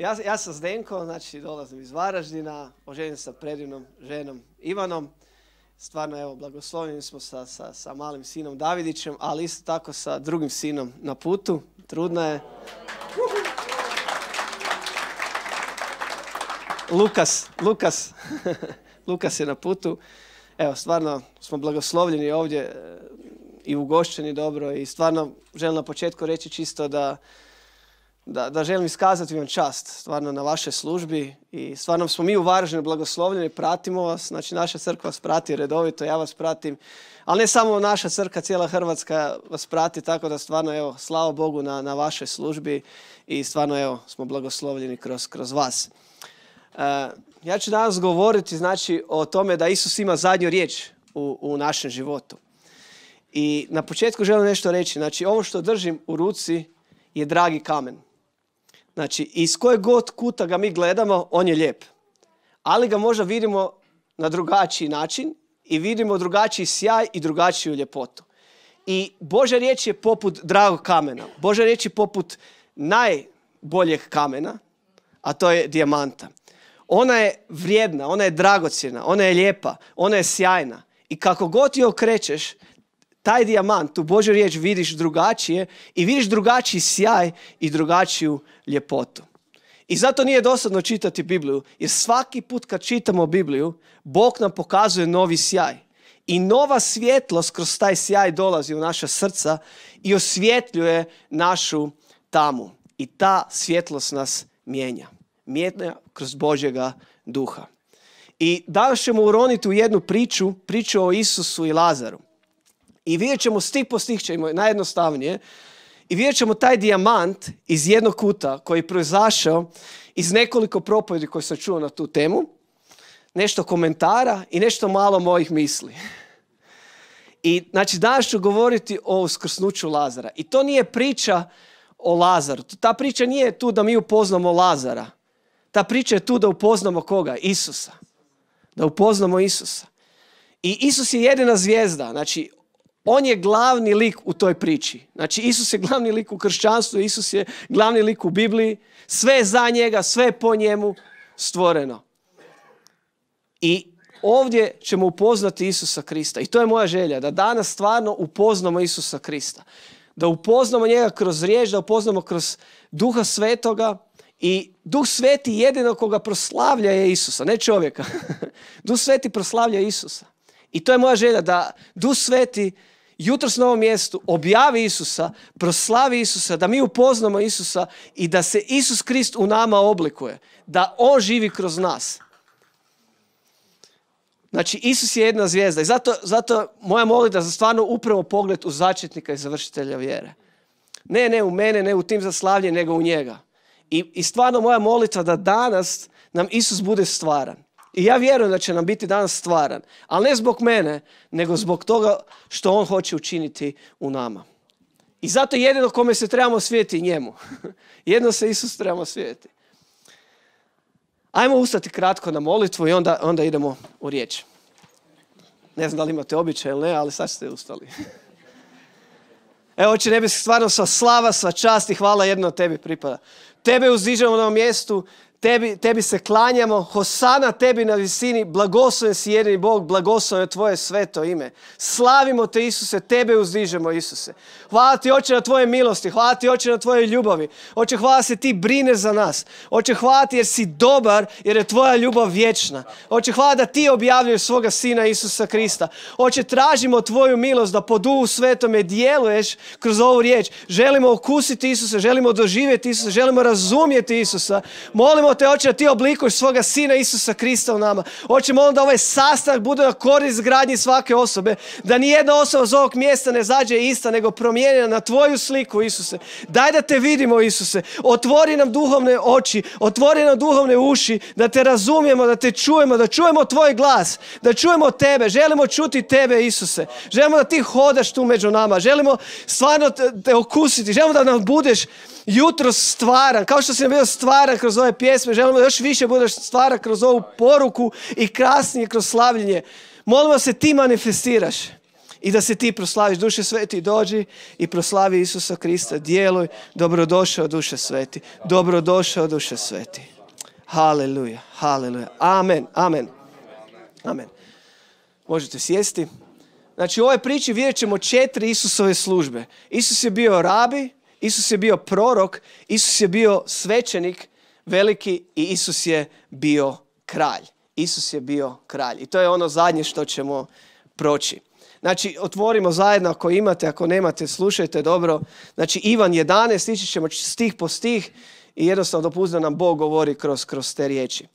Ja, ja sam Zdenko, znači dolazim iz Varaždina, oženjen sa predivnom ženom Ivanom. Stvarno, evo, blagoslovljeni smo sa, sa, sa malim sinom Davidićem, ali isto tako sa drugim sinom na putu. Trudna je. Lukas, Lukas. Lukas je na putu. Evo, stvarno smo blagoslovljeni ovdje e, i ugošćeni dobro i stvarno želim na početku reći čisto da da, želim iskazati vam čast stvarno na vašoj službi i stvarno smo mi u Varaždinu blagoslovljeni, pratimo vas, znači naša crkva vas prati redovito, ja vas pratim, ali ne samo naša crkva, cijela Hrvatska vas prati, tako da stvarno evo, slava Bogu na, vašoj službi i stvarno evo, smo blagoslovljeni kroz, vas. E, ja ću danas govoriti znači, o tome da Isus ima zadnju riječ u, u našem životu. I na početku želim nešto reći, znači ovo što držim u ruci je dragi kamen. Znači, iz kojeg god kuta ga mi gledamo, on je lijep. Ali ga možda vidimo na drugačiji način i vidimo drugačiji sjaj i drugačiju ljepotu. I Božja riječ je poput dragog kamena. Božja riječ je poput najboljeg kamena, a to je dijamanta. Ona je vrijedna, ona je dragocjena, ona je lijepa, ona je sjajna. I kako god ti okrećeš, taj dijamant, tu Božju riječ vidiš drugačije i vidiš drugačiji sjaj i drugačiju ljepotu. I zato nije dosadno čitati Bibliju, jer svaki put kad čitamo Bibliju, Bog nam pokazuje novi sjaj. I nova svjetlost kroz taj sjaj dolazi u naša srca i osvjetljuje našu tamu. I ta svjetlost nas mijenja. Mijenja kroz Božjega duha. I danas ćemo uroniti u jednu priču, priču o Isusu i Lazaru. I vidjet ćemo stih po stih ćemo, najjednostavnije, i vidjet ćemo taj dijamant iz jednog kuta koji je proizašao iz nekoliko propovjedi koje sam čuo na tu temu, nešto komentara i nešto malo mojih misli. I znači danas ću govoriti o uskrsnuću Lazara. I to nije priča o Lazaru. Ta priča nije tu da mi upoznamo Lazara. Ta priča je tu da upoznamo koga? Isusa. Da upoznamo Isusa. I Isus je jedina zvijezda. Znači, on je glavni lik u toj priči. Znači, Isus je glavni lik u kršćanstvu, Isus je glavni lik u Bibliji. Sve je za njega, sve je po njemu stvoreno. I ovdje ćemo upoznati Isusa Krista. I to je moja želja, da danas stvarno upoznamo Isusa Krista. Da upoznamo njega kroz riječ, da upoznamo kroz duha svetoga. I duh sveti jedino koga proslavlja je Isusa, ne čovjeka. duh sveti proslavlja Isusa. I to je moja želja, da duh sveti jutros na ovom mjestu objavi Isusa, proslavi Isusa, da mi upoznamo Isusa i da se Isus Krist u nama oblikuje, da On živi kroz nas. Znači, Isus je jedna zvijezda i zato, zato moja molitva za stvarno upravo pogled u začetnika i završitelja vjere. Ne, ne u mene, ne u tim zaslavlje, nego u njega. I, i stvarno moja molitva da danas nam Isus bude stvaran. I ja vjerujem da će nam biti danas stvaran. Ali ne zbog mene, nego zbog toga što on hoće učiniti u nama. I zato jedino kome se trebamo svijeti njemu. Jedno se Isus trebamo svijeti. Ajmo ustati kratko na molitvu i onda, onda idemo u riječ. Ne znam da li imate običaj ili ne, ali sad ste ustali. Evo, oči nebeski, stvarno sva slava, sva čast i hvala jedno tebi pripada. Tebe uzdižemo na mjestu, Tebi, tebi se klanjamo, Hosana tebi na visini, blagosloven si jedini Bog, blagosloven je tvoje sveto ime. Slavimo te Isuse, tebe uzdižemo Isuse. Hvala ti oče na tvoje milosti, hvala ti oče na tvoje ljubavi. Oče hvala se ti brine za nas. Oče hvala ti jer si dobar, jer je tvoja ljubav vječna. Oče hvala da ti objavljuješ svoga sina Isusa Krista. Oče tražimo tvoju milost da po duhu svetome djeluješ kroz ovu riječ. Želimo okusiti Isusa, želimo doživjeti Isusa, želimo razumjeti Isusa. Molimo molimo te, oče, da ti oblikuješ svoga sina Isusa Krista u nama. Oče, molim da ovaj sastanak bude na korist gradnji svake osobe. Da ni jedna osoba z ovog mjesta ne zađe ista, nego promijenjena na tvoju sliku, Isuse. Daj da te vidimo, Isuse. Otvori nam duhovne oči, otvori nam duhovne uši, da te razumijemo, da te čujemo, da čujemo tvoj glas, da čujemo tebe. Želimo čuti tebe, Isuse. Želimo da ti hodaš tu među nama. Želimo stvarno te okusiti. Želimo da nam budeš jutro stvaran, kao što si bio stvaran kroz ove pjesme, želimo da još više budeš stvaran kroz ovu poruku i krasnije kroz slavljenje. Molimo se ti manifestiraš i da se ti proslaviš. Duše sveti, dođi i proslavi Isusa Krista. Djeluj, dobrodošao duše sveti, dobrodošao duše sveti. Haleluja, haleluja. Amen, amen, amen. Možete sjesti. Znači u ovoj priči vidjet ćemo četiri Isusove službe. Isus je bio rabi, Isus je bio prorok, Isus je bio svećenik veliki i Isus je bio kralj. Isus je bio kralj. I to je ono zadnje što ćemo proći. Znači, otvorimo zajedno ako imate, ako nemate, slušajte dobro. Znači, Ivan 11, ići ćemo stih po stih i jednostavno dopustno nam Bog govori kroz, kroz te riječi.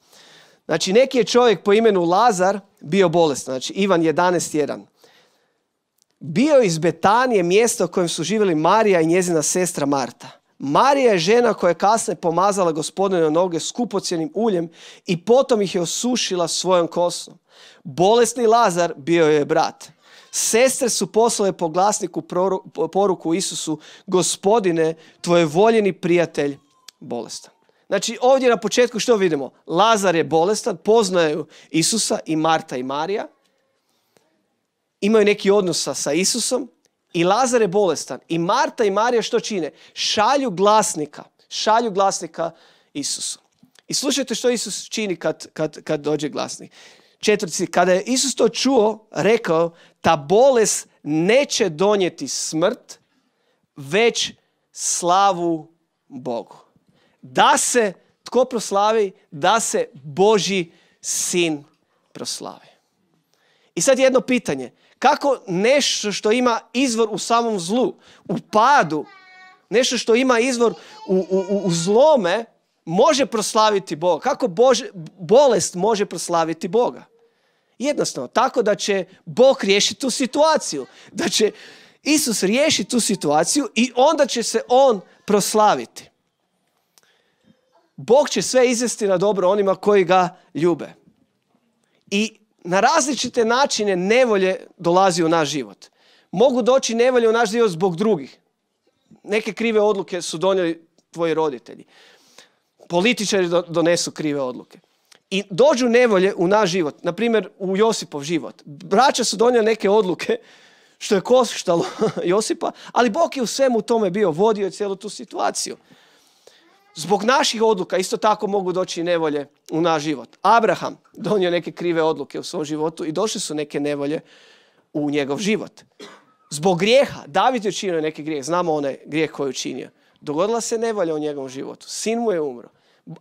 Znači, neki je čovjek po imenu Lazar bio bolestan. Znači, Ivan 11.1 bio iz Betanije mjesto u kojem su živjeli Marija i njezina sestra Marta. Marija je žena koja je kasne pomazala gospodine noge skupocjenim uljem i potom ih je osušila svojom kosom. Bolesni Lazar bio je brat. Sestre su poslale po glasniku poruku Isusu, gospodine, tvoj voljeni prijatelj bolestan. Znači ovdje na početku što vidimo? Lazar je bolestan, poznaju Isusa i Marta i Marija imaju neki odnos sa Isusom i Lazar je bolestan. I Marta i Marija što čine? Šalju glasnika, šalju glasnika Isusu. I slušajte što Isus čini kad, kad, kad dođe glasnik. Četvrci, kada je Isus to čuo, rekao, ta bolest neće donijeti smrt, već slavu Bogu. Da se tko proslavi, da se Boži sin proslavi. I sad jedno pitanje. Kako nešto što ima izvor u samom zlu, u padu, nešto što ima izvor u, u, zlome, može proslaviti Boga? Kako bolest može proslaviti Boga? Jednostavno, tako da će Bog riješiti tu situaciju. Da će Isus riješiti tu situaciju i onda će se On proslaviti. Bog će sve izvesti na dobro onima koji ga ljube. I na različite načine nevolje dolazi u naš život. Mogu doći nevolje u naš život zbog drugih. Neke krive odluke su donijeli tvoji roditelji. Političari donesu krive odluke. I dođu nevolje u naš život. Naprimjer, u Josipov život. Braća su donijeli neke odluke što je koštalo Josipa, ali Bog je u svemu tome bio vodio cijelu tu situaciju zbog naših odluka isto tako mogu doći nevolje u naš život. Abraham donio neke krive odluke u svom životu i došle su neke nevolje u njegov život. Zbog grijeha, David je učinio neki grijeh, znamo onaj grijeh koji je učinio. Dogodila se nevolja u njegovom životu, sin mu je umro.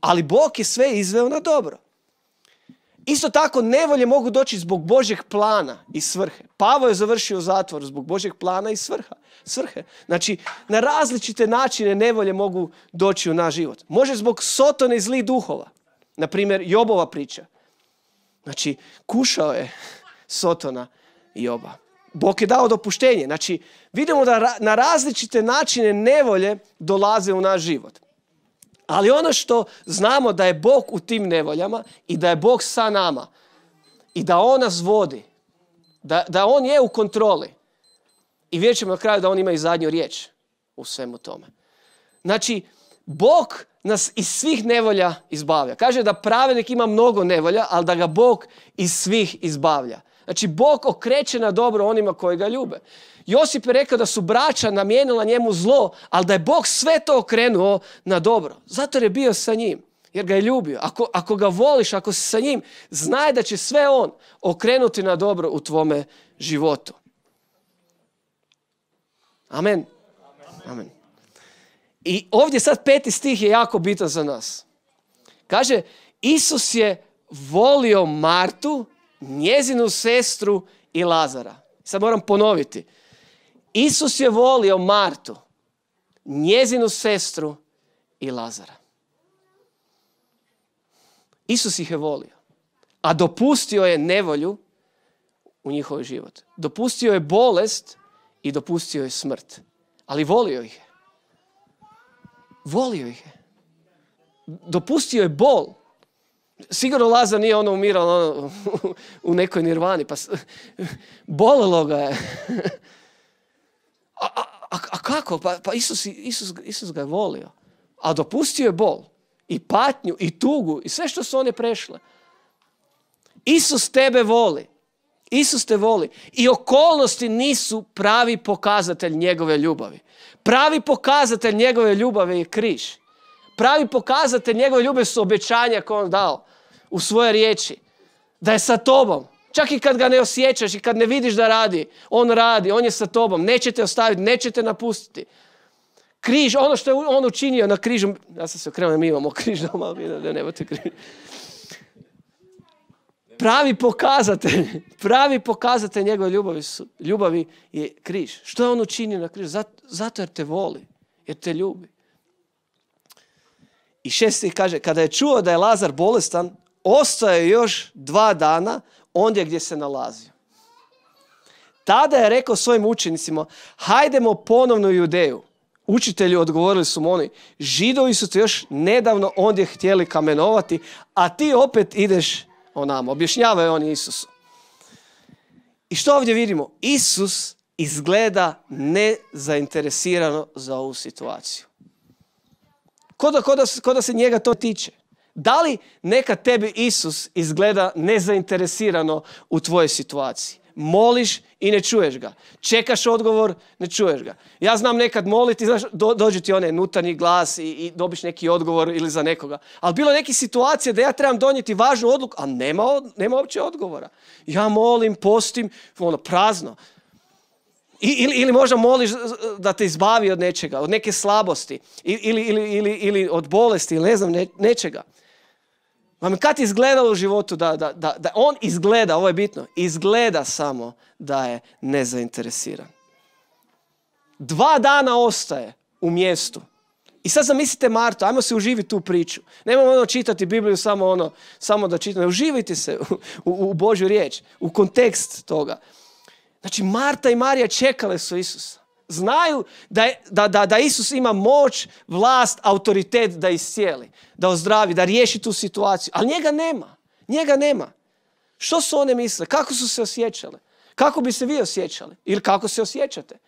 Ali Bog je sve izveo na dobro. Isto tako, nevolje mogu doći zbog Božeg plana i svrhe. Pavo je završio u zbog Božeg plana i svrha, svrhe. Znači, na različite načine nevolje mogu doći u naš život. Može zbog sotone i zlih duhova. Naprimjer, Jobova priča. Znači, kušao je sotona i Joba. Bog je dao dopuštenje. Znači, vidimo da na različite načine nevolje dolaze u naš život. Ali ono što znamo da je Bog u tim nevoljama i da je Bog sa nama i da On nas vodi, da, da On je u kontroli. I vidjet ćemo na kraju da On ima i zadnju riječ u svemu tome. Znači, Bog nas iz svih nevolja izbavlja. Kaže da pravednik ima mnogo nevolja, ali da ga Bog iz svih izbavlja. Znači, Bog okreće na dobro onima koji ga ljube. Josip je rekao da su braća namijenila njemu zlo, ali da je Bog sve to okrenuo na dobro. Zato je bio sa njim, jer ga je ljubio. Ako, ako ga voliš, ako si sa njim, znaj da će sve on okrenuti na dobro u tvome životu. Amen. Amen. I ovdje sad peti stih je jako bitan za nas. Kaže, Isus je volio Martu njezinu sestru i Lazara. Sad moram ponoviti. Isus je volio Martu, njezinu sestru i Lazara. Isus ih je volio, a dopustio je nevolju u njihov život. Dopustio je bolest i dopustio je smrt. Ali volio ih je. Volio ih je. Dopustio je bol Sigurno Laza nije ono umirao ono, u nekoj nirvani, pa bolelo ga je. A, a, kako? Pa, pa Isus, Isus, Isus ga je volio. A dopustio je bol. I patnju, i tugu, i sve što su one prešle. Isus tebe voli. Isus te voli. I okolnosti nisu pravi pokazatelj njegove ljubavi. Pravi pokazatelj njegove ljubavi je križ pravi pokazatelj njegove ljube su obećanja koje on dao u svoje riječi. Da je sa tobom. Čak i kad ga ne osjećaš i kad ne vidiš da radi, on radi, on je sa tobom, nećete ostaviti, nećete napustiti. Križ, ono što je on učinio na križu, ja sam se okrenuo, mi imamo križ doma, ali da ne križ. Pravi pokazatelj, pravi pokazatelj njegove ljubavi, su, ljubavi je križ. Što je on učinio na križu? Zato, zato jer te voli, jer te ljubi. I šesti kaže, kada je čuo da je Lazar bolestan, ostaje još dva dana ondje gdje se nalazio. Tada je rekao svojim učenicima, hajdemo ponovno u Judeju. Učitelji odgovorili su mu oni, židovi su te još nedavno ondje htjeli kamenovati, a ti opet ideš o nama. Objašnjavaju oni Isusu. I što ovdje vidimo? Isus izgleda nezainteresirano za ovu situaciju. Koda, koda, koda se njega to tiče. Da li neka tebi Isus izgleda nezainteresirano u tvojoj situaciji? Moliš i ne čuješ ga. Čekaš odgovor, ne čuješ ga. Ja znam nekad moliti, znaš, do, dođe ti onaj nutarnji glas i, i dobiš neki odgovor ili za nekoga. Ali bilo neki nekih situacija da ja trebam donijeti važnu odluku, a nema, nema uopće odgovora. Ja molim, postim, ono, prazno ili, ili možda moliš e, da te izbavi od nečega, od neke slabosti ili, ili, ili od bolesti ili ne znam nečega. Vam kad izgleda u životu da, da, da, da on izgleda, ovo je bitno, izgleda samo da je nezainteresiran. Dva dana ostaje u mjestu i sad zamislite Marto, ajmo se uživiti tu priču. Nemojmo ono čitati Bibliju samo ono, samo da čitamo. Uživite se u, u, u Božju riječ, u kontekst toga. Znači Marta i Marija čekale su Isusa. Znaju da, da, da, da Isus ima moć, vlast, autoritet da iscijeli, da ozdravi, da riješi tu situaciju. Ali njega nema. Njega nema. Što su one misle? Kako su se osjećale? Kako bi se vi osjećali? Ili kako se osjećate?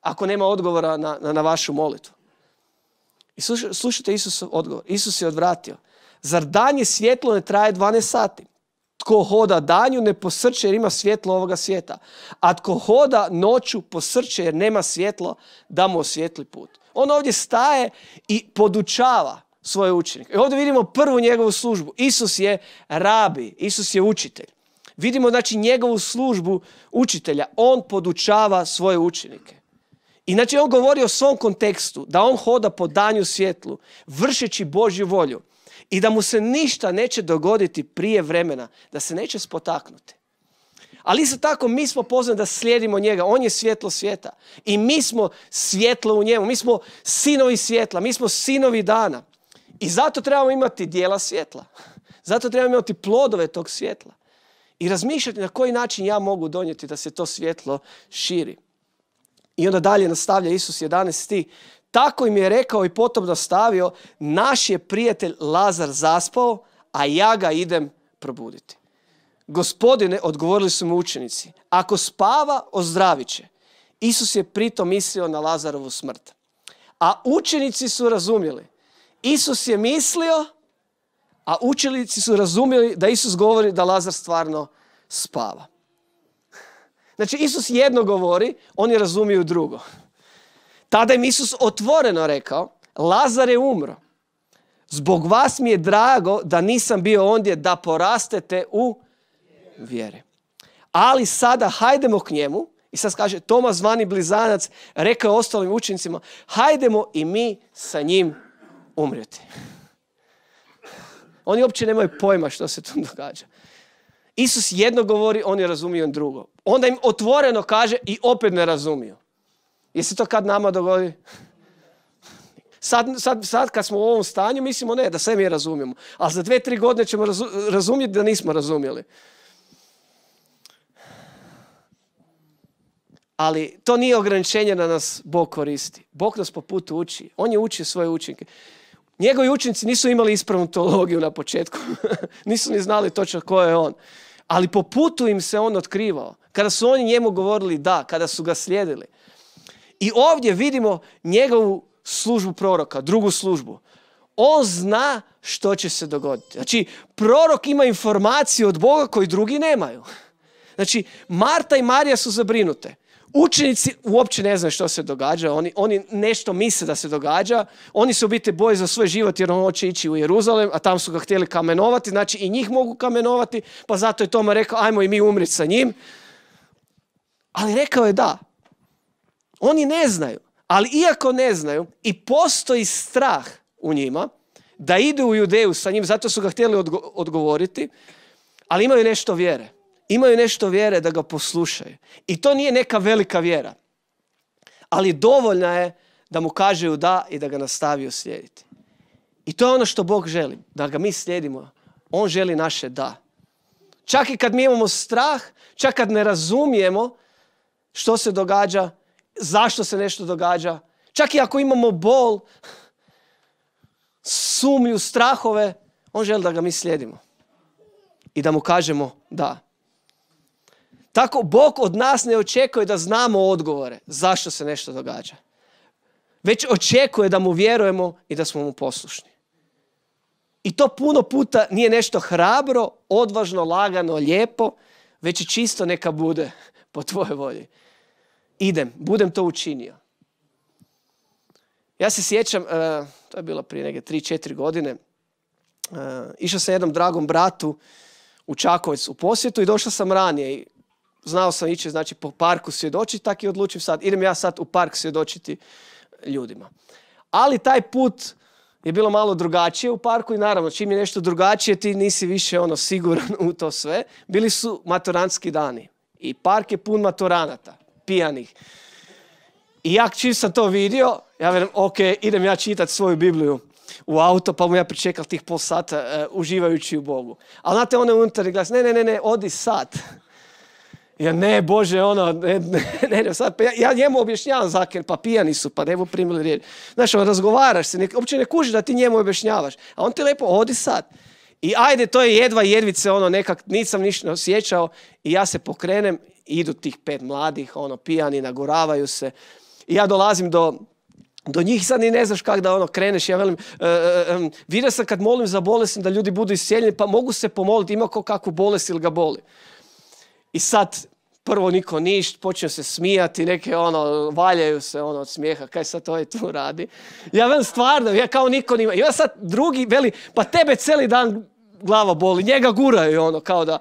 Ako nema odgovora na, na, na vašu molitvu. I slušajte Isusov odgovor. Isus je odvratio. Zar danje svjetlo ne traje 12 sati? tko hoda danju ne posrče jer ima svjetlo ovoga svijeta. A tko hoda noću posrče jer nema svjetlo da mu osvijetli put. On ovdje staje i podučava svoje učenike. I ovdje vidimo prvu njegovu službu. Isus je rabi, Isus je učitelj. Vidimo znači njegovu službu učitelja. On podučava svoje učenike. I znači on govori o svom kontekstu, da on hoda po danju svjetlu, vršeći Božju volju i da mu se ništa neće dogoditi prije vremena, da se neće spotaknuti. Ali isto tako mi smo pozvani da slijedimo njega. On je svjetlo svijeta. I mi smo svjetlo u njemu. Mi smo sinovi svjetla. Mi smo sinovi dana. I zato trebamo imati dijela svjetla. Zato trebamo imati plodove tog svjetla. I razmišljati na koji način ja mogu donijeti da se to svjetlo širi. I onda dalje nastavlja Isus 11. Tako im je rekao i potom nastavio, naš je prijatelj Lazar zaspao, a ja ga idem probuditi. Gospodine, odgovorili su mu učenici, ako spava, ozdravit će. Isus je pritom mislio na Lazarovu smrt. A učenici su razumjeli. Isus je mislio, a učenici su razumjeli da Isus govori da Lazar stvarno spava. Znači, Isus jedno govori, oni razumiju drugo. Tada im Isus otvoreno rekao, Lazar je umro. Zbog vas mi je drago da nisam bio ondje, da porastete u vjere. Ali sada hajdemo k njemu, i sad kaže, Tomas zvani blizanac, rekao ostalim učenicima, hajdemo i mi sa njim umrijeti. Oni uopće nemaju pojma što se tu događa. Isus jedno govori, oni razumiju drugo. Onda im otvoreno kaže i opet ne razumiju. Jesi to kad nama dogodi? Sad, sad, sad kad smo u ovom stanju mislimo ne, da sve mi razumijemo. Ali za dve, tri godine ćemo razumjeti da nismo razumjeli. Ali to nije ograničenje da nas Bog koristi. Bog nas po putu uči. On je učio svoje učinke. Njegovi učinci nisu imali ispravnu teologiju na početku. nisu ni znali točno ko je on. Ali po putu im se on otkrivao. Kada su oni njemu govorili da, kada su ga slijedili. I ovdje vidimo njegovu službu proroka, drugu službu. On zna što će se dogoditi. Znači, prorok ima informaciju od Boga koji drugi nemaju. Znači, Marta i Marija su zabrinute. Učenici uopće ne znaju što se događa, oni, oni nešto misle da se događa, oni se u biti boje za svoj život jer on hoće ići u Jeruzalem, a tam su ga htjeli kamenovati, znači i njih mogu kamenovati, pa zato je Toma rekao ajmo i mi umriti sa njim. Ali rekao je da, oni ne znaju, ali iako ne znaju i postoji strah u njima da idu u Judeju sa njim, zato su ga htjeli odgovoriti, ali imaju nešto vjere. Imaju nešto vjere da ga poslušaju. I to nije neka velika vjera. Ali dovoljna je da mu kažu da i da ga nastavio slijediti. I to je ono što Bog želi, da ga mi slijedimo. On želi naše da. Čak i kad mi imamo strah, čak kad ne razumijemo što se događa, zašto se nešto događa. Čak i ako imamo bol, sumnju, strahove, on želi da ga mi slijedimo. I da mu kažemo da. Tako Bog od nas ne očekuje da znamo odgovore zašto se nešto događa. Već očekuje da mu vjerujemo i da smo mu poslušni. I to puno puta nije nešto hrabro, odvažno, lagano, lijepo, već i čisto neka bude po tvojoj volji idem, budem to učinio. Ja se sjećam, e, to je bilo prije neke 3-4 godine, e, išao sam jednom dragom bratu u Čakovec u posjetu i došao sam ranije i znao sam ići znači, po parku svjedočiti, tako i odlučim sad, idem ja sad u park svjedočiti ljudima. Ali taj put je bilo malo drugačije u parku i naravno čim je nešto drugačije ti nisi više ono siguran u to sve. Bili su maturanski dani i park je pun maturanata pijanih. I ja čim sam to vidio, ja vjerujem, ok, idem ja čitati svoju Bibliju u auto, pa mu ja pričekal tih pol sata e, uživajući u Bogu. Ali znate, ono je unutar glas, ne, ne, ne, ne, odi sad. Ja ne, Bože, ono, ne, ne, ne sad, pa ja, njemu objašnjavam zakon, pa pijani su, pa ne primili riječ. Znaš, ono, razgovaraš se, uopće ne kuži da ti njemu objašnjavaš. A on ti lepo, odi sad. I ajde, to je jedva jedvice, ono, nekak, nisam ništa osjećao i ja se pokrenem idu tih pet mladih, ono, pijani, naguravaju se. I ja dolazim do, do njih sad ni ne znaš kak da ono kreneš. Ja velim, e, e, e, vidio sam kad molim za bolest, da ljudi budu iscijeljeni, pa mogu se pomoliti, ima ko kakvu bolest ili ga boli. I sad, prvo niko ništ, počne se smijati, neke ono, valjaju se ono od smijeha, kaj sad je ovaj tu radi. Ja velim stvarno, ja kao niko nima. I sad drugi veli, pa tebe celi dan glava boli, njega guraju ono kao da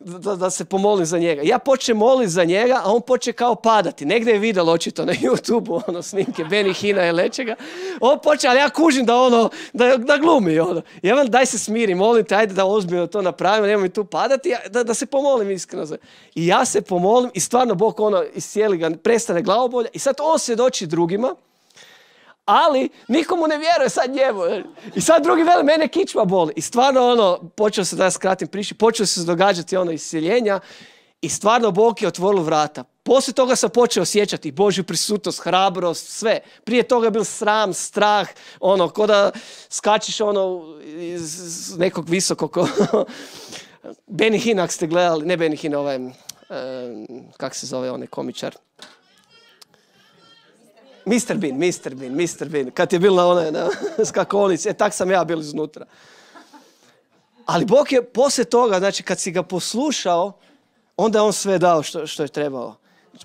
da, da se pomolim za njega. Ja počnem moliti za njega, a on počne kao padati. Negdje je vidjelo očito na YouTube-u ono snimke Beni Hina i lečega. On poče, ali ja kužim da ono, da, da glumi ono. Ja vam daj se smiri, molim te, ajde da ozbiljno to napravimo, nemoj mi tu padati, da, da se pomolim iskreno. Za. I ja se pomolim i stvarno Bog ono iscijeli ga, prestane glavobolja i sad on svjedoči drugima ali nikomu ne vjeruje sad njemu. I sad drugi veli, mene kičma boli. I stvarno ono, počeo se, da ja skratim priči, počeo se događati ono iseljenja i stvarno Bog je otvorio vrata. Poslije toga sam počeo osjećati Božju prisutnost, hrabrost, sve. Prije toga je bil sram, strah, ono, ko da skačiš ono iz nekog visokog... Ono, Benihina, ako ste gledali, ne Benihina, ovaj, kak se zove onaj komičar. Mr. Bean, Mr. Bean, Mr. Bean. Kad je bila ona na skakonici, e tak sam ja bil iznutra. Ali Bog je poslije toga, znači kad si ga poslušao, onda je on sve dao što, što je trebao.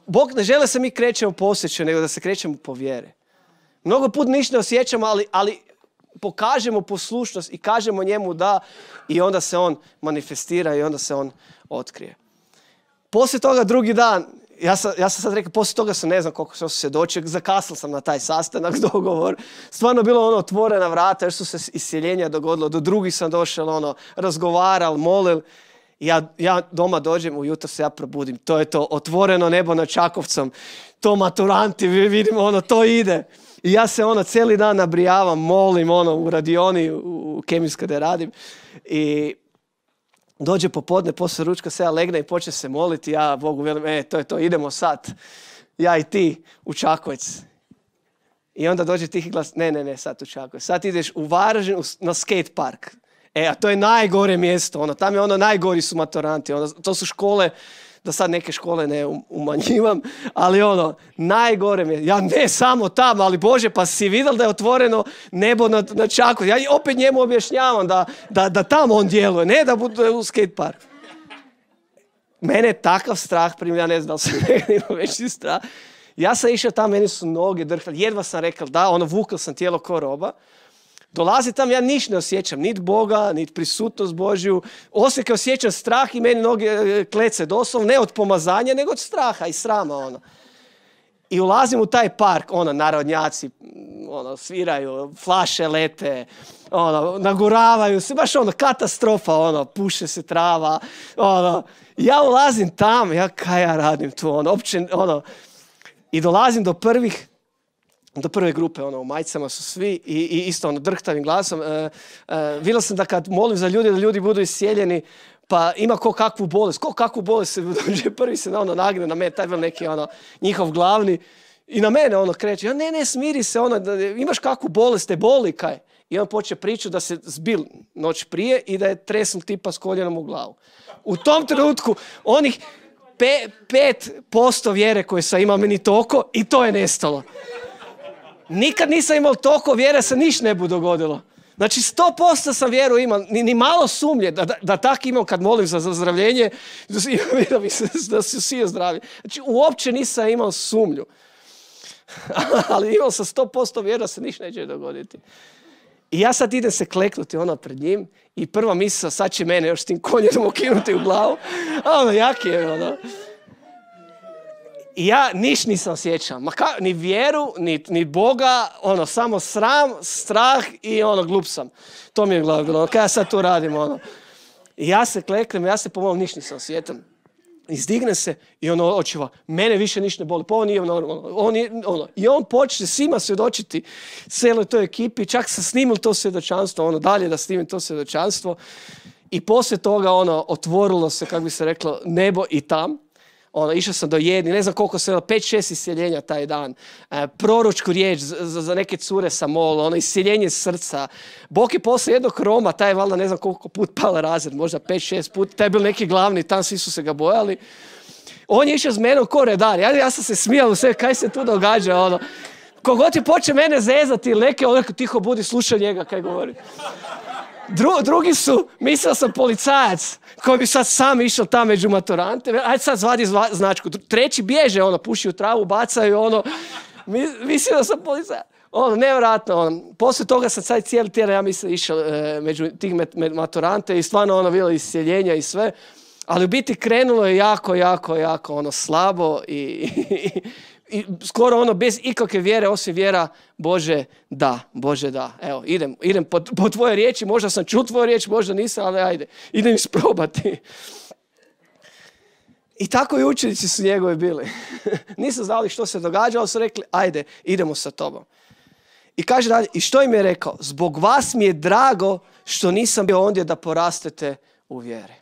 Bog ne žele se mi krećemo po osjećaju, nego da se krećemo po vjere. Mnogo put ništa ne osjećamo, ali, ali pokažemo poslušnost i kažemo njemu da i onda se on manifestira i onda se on otkrije. Poslije toga drugi dan ja sam, sad rekao, poslije toga sam ne znam koliko sam se doći. zakasnil sam na taj sastanak, dogovor. Stvarno bilo ono otvorena vrata, jer su se isjeljenja dogodilo, do drugih sam došao, ono, razgovaral, molil. Ja, doma dođem, ujutro se ja probudim, to je to, otvoreno nebo na Čakovcom, to maturanti, vidimo, ono, to ide. I ja se ono cijeli dan nabrijavam, molim, ono, u radioni, u, u kemijskoj da radim. I dođe popodne, poslije ručka se ja legne i počne se moliti, ja Bogu velim, e, to je to, idemo sad, ja i ti u Čakovec. I onda dođe tihi glas, ne, ne, ne, sad u Čakovec, sad ideš u Varaždin na skate park. E, a to je najgore mjesto, ono, tam je ono najgori su maturanti, ono, to su škole da sad neke škole ne um-, umanjivam, ali ono, najgore mi je, ja ne samo tamo, ali Bože, pa si vidjel da je otvoreno nebo na, na čaku. Ja opet njemu objašnjavam da, da, on djeluje, ne da bude u skate park. Mene je takav strah primio, ja ne znam da li imao veći strah. Ja sam išao tamo, meni su noge drhle, jedva sam rekao da, ono, vukao sam tijelo ko roba. Dolazi tam, ja ništa ne osjećam, nit Boga, nit prisutnost Božju. Osim kao osjećam strah i meni noge e, klece doslovno, ne od pomazanja, nego od straha i srama ono. I ulazim u taj park, ono, narodnjaci, ono, sviraju, flaše lete, ono, naguravaju se, baš ono, katastrofa, ono, puše se trava, ono. Ja ulazim tam, ja kaj ja radim tu, ono, opće, ono, i dolazim do prvih do prve grupe, ono, u majicama su svi i, i isto ono, drhtavim glasom. E, e vidio sam da kad molim za ljudi, da ljudi budu iscijeljeni, pa ima ko kakvu bolest, ko kakvu bolest, prvi se na ono nagne na mene, taj bil neki ono, njihov glavni, i na mene ono kreće, ja ne, ne, smiri se, ono, da, imaš kakvu bolest, te boli, kaj? I on počne priču da se zbil noć prije i da je tresnu tipa s koljenom u glavu. U tom trenutku, onih pe, pet posto vjere koje sam imao meni toko i to je nestalo nikad nisam imao toliko vjere se niš ne bi dogodilo. Znači, sto posto sam vjeru imao, ni, malo sumnje da, da, tak imam kad molim za zazdravljenje, da, da su svi zdravi. Znači, uopće nisam imao sumnju. Ali imao sam sto posto vjeru da se niš neće dogoditi. I ja sad idem se kleknuti ona pred njim i prva misla sad će mene još s tim konjem okinuti u glavu. A ono, jaki je ono. I ja niš nisam osjećao, Ma ka, ni vjeru, ni, ni Boga, ono, samo sram, strah i ono, glup sam. To mi je glavno bilo, kaj ja sad to radim, ono. I ja se kleknem, ja se pomalo niš nisam osjetam. Izdigne se i ono očiva, mene više ništa ne boli, pa ovo nije normalno. Ono, on ono, I on počne svima svjedočiti celoj toj ekipi, čak sam snimil to svjedočanstvo, ono, dalje da snimim to svjedočanstvo. I poslije toga, ono, otvorilo se, kako bi se reklo, nebo i tam ono, išao sam do jedni, ne znam koliko sam, 5-6 isjeljenja taj dan, e, proručku riječ za, neke cure sa mol, ono, isjeljenje srca. Bok je posle jednog Roma, taj je valjda ne znam koliko put pala razred, možda 5-6 put, taj je bil neki glavni, tam svi su se ga bojali. On je išao s menom ko redar, ja, ja sam se smijao u sve, kaj se tu događa, ono. Kogod je počeo mene zezati ili neke, tiho budi, slušaj njega kaj govori drugi su, mislio sam policajac koji bi sad sam išao tam među maturante. Ajde sad zvadi zva, značku. Treći bježe, ono, puši u travu, bacaju, ono. Mislio sam policajac. Ono, nevjerojatno, ono. Poslije toga sam sad cijeli tjedan, ja mislim, išao e, među tih maturante i stvarno ono bilo isjeljenja i sve. Ali u biti krenulo je jako, jako, jako ono slabo i, i skoro ono bez ikakve vjere osim vjera Bože da, Bože da. Evo, idem, idem po, po tvoje riječi, možda sam čuo tvoju riječ, možda nisam, ali ajde, idem isprobati. I tako i učenici su njegovi bili. Nisu znali što se događa, ali su rekli, ajde, idemo sa tobom. I kaže i što im je rekao? Zbog vas mi je drago što nisam bio ondje da porastete u vjeri.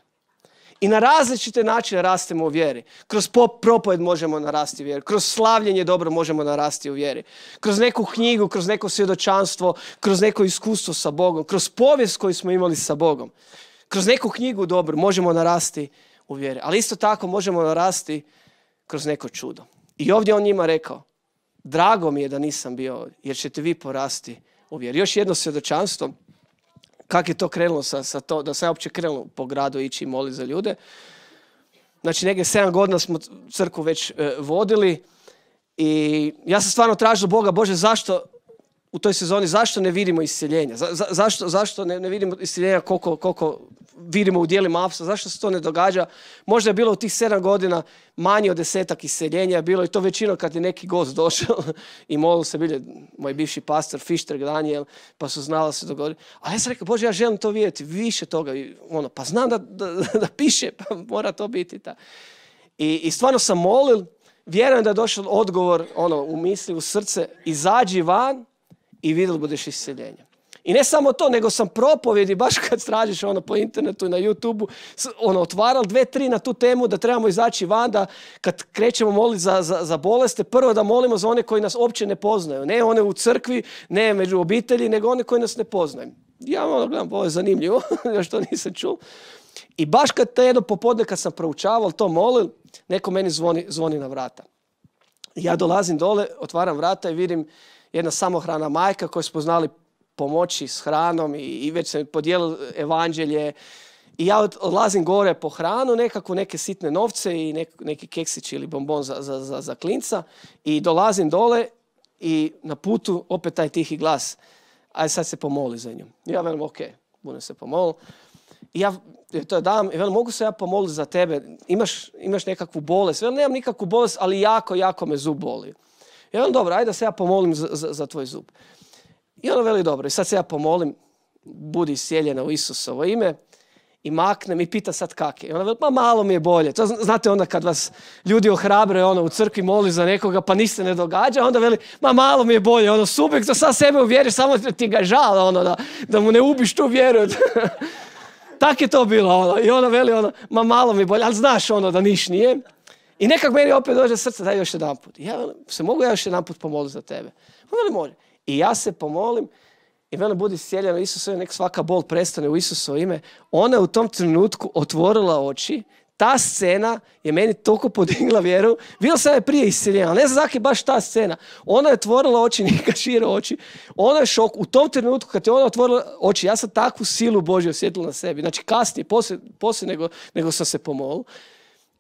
I na različite načine rastemo u vjeri. Kroz pop možemo narasti u vjeri. Kroz slavljenje dobro možemo narasti u vjeri. Kroz neku knjigu, kroz neko svjedočanstvo, kroz neko iskustvo sa Bogom, kroz povijest koju smo imali sa Bogom. Kroz neku knjigu dobro možemo narasti u vjeri. Ali isto tako možemo narasti kroz neko čudo. I ovdje on njima rekao, drago mi je da nisam bio ovdje, jer ćete vi porasti u vjeri. Još jedno svjedočanstvo kako je to krenulo sa, sa to, da sam ja uopće krenuo po gradu ići i moli za ljude. Znači, negdje sedam godina smo crku već e, vodili i ja sam stvarno tražio Boga, Bože, zašto u toj sezoni, zašto ne vidimo iseljenja? Za, zašto, zašto ne, ne vidimo iseljenja koliko, koliko vidimo u dijelima apsa, Zašto se to ne događa? Možda je bilo u tih sedam godina manje od desetak iseljenja bilo je to većino kad je neki gost došao i molio se, bilje moj bivši pastor Fišter Daniel, pa su znala se dogoditi. Ali ja sam rekao, Bože, ja želim to vidjeti, više toga. I ono, pa znam da, da, piše, pa mora to biti. Ta. I, I stvarno sam molil, vjerujem da je došao odgovor ono, u misli, u srce, izađi van, i vidjeli budeš isceljenje. I ne samo to, nego sam propovjedi, baš kad stražiš ono po internetu i na YouTube-u, ono, otvaral dve, tri na tu temu da trebamo izaći van, da kad krećemo moliti za, za, za, boleste, prvo da molimo za one koji nas uopće ne poznaju. Ne one u crkvi, ne među obitelji, nego one koji nas ne poznaju. Ja ono gledam, ovo je zanimljivo, još to nisam čuo. I baš kad te jedno popodne kad sam proučavao to molil, neko meni zvoni, zvoni na vrata. Ja dolazim dole, otvaram vrata i vidim jedna samohrana majka koju smo znali pomoći s hranom i, i već se podijelili evanđelje. I ja odlazim gore po hranu, nekako neke sitne novce i neki keksić ili bombon za, za, klinca i dolazim dole i na putu opet taj tihi glas. Aj sad se pomoli za nju. Ja velim ok, budem se pomol. I ja e, to dam velim mogu se ja pomoliti za tebe, imaš, imaš nekakvu bolest. Velim nemam nikakvu bolest, ali jako, jako me zub boli. I on, dobro, ajde da se ja pomolim za, za, tvoj zub. I ono veli, dobro, i sad se ja pomolim, budi sjeljena u Isusovo ime, i maknem i pita sad kak je. I ona veli, ma malo mi je bolje. To znate onda kad vas ljudi ohrabre ono, u crkvi moli za nekoga pa niste ne događa, onda veli, ma malo mi je bolje, ono, subjekt da sad sebe uvjeri, samo ti ga žala, ono, da, da mu ne ubiš tu vjeru. tak je to bilo, ono. I ona veli, ono, ma malo mi je bolje, ali znaš, ono, da niš nije. I nekak meni opet dođe srce, daj još jedan put. Ja se mogu ja još jedan put pomoliti za tebe? On veli, može. I ja se pomolim i velim, budi sjeljeno Isusovo, nek svaka bol prestane u Isusovo ime. Ona je u tom trenutku otvorila oči, ta scena je meni toliko podigla vjeru. Bilo sam je prije isceljenja, ali ne znam je baš ta scena. Ona je otvorila oči, nikad šire oči. Ona je šok. U tom trenutku kad je ona otvorila oči, ja sam takvu silu Božju osjetila na sebi. Znači kasnije, poslije, nego, sam se pomolio.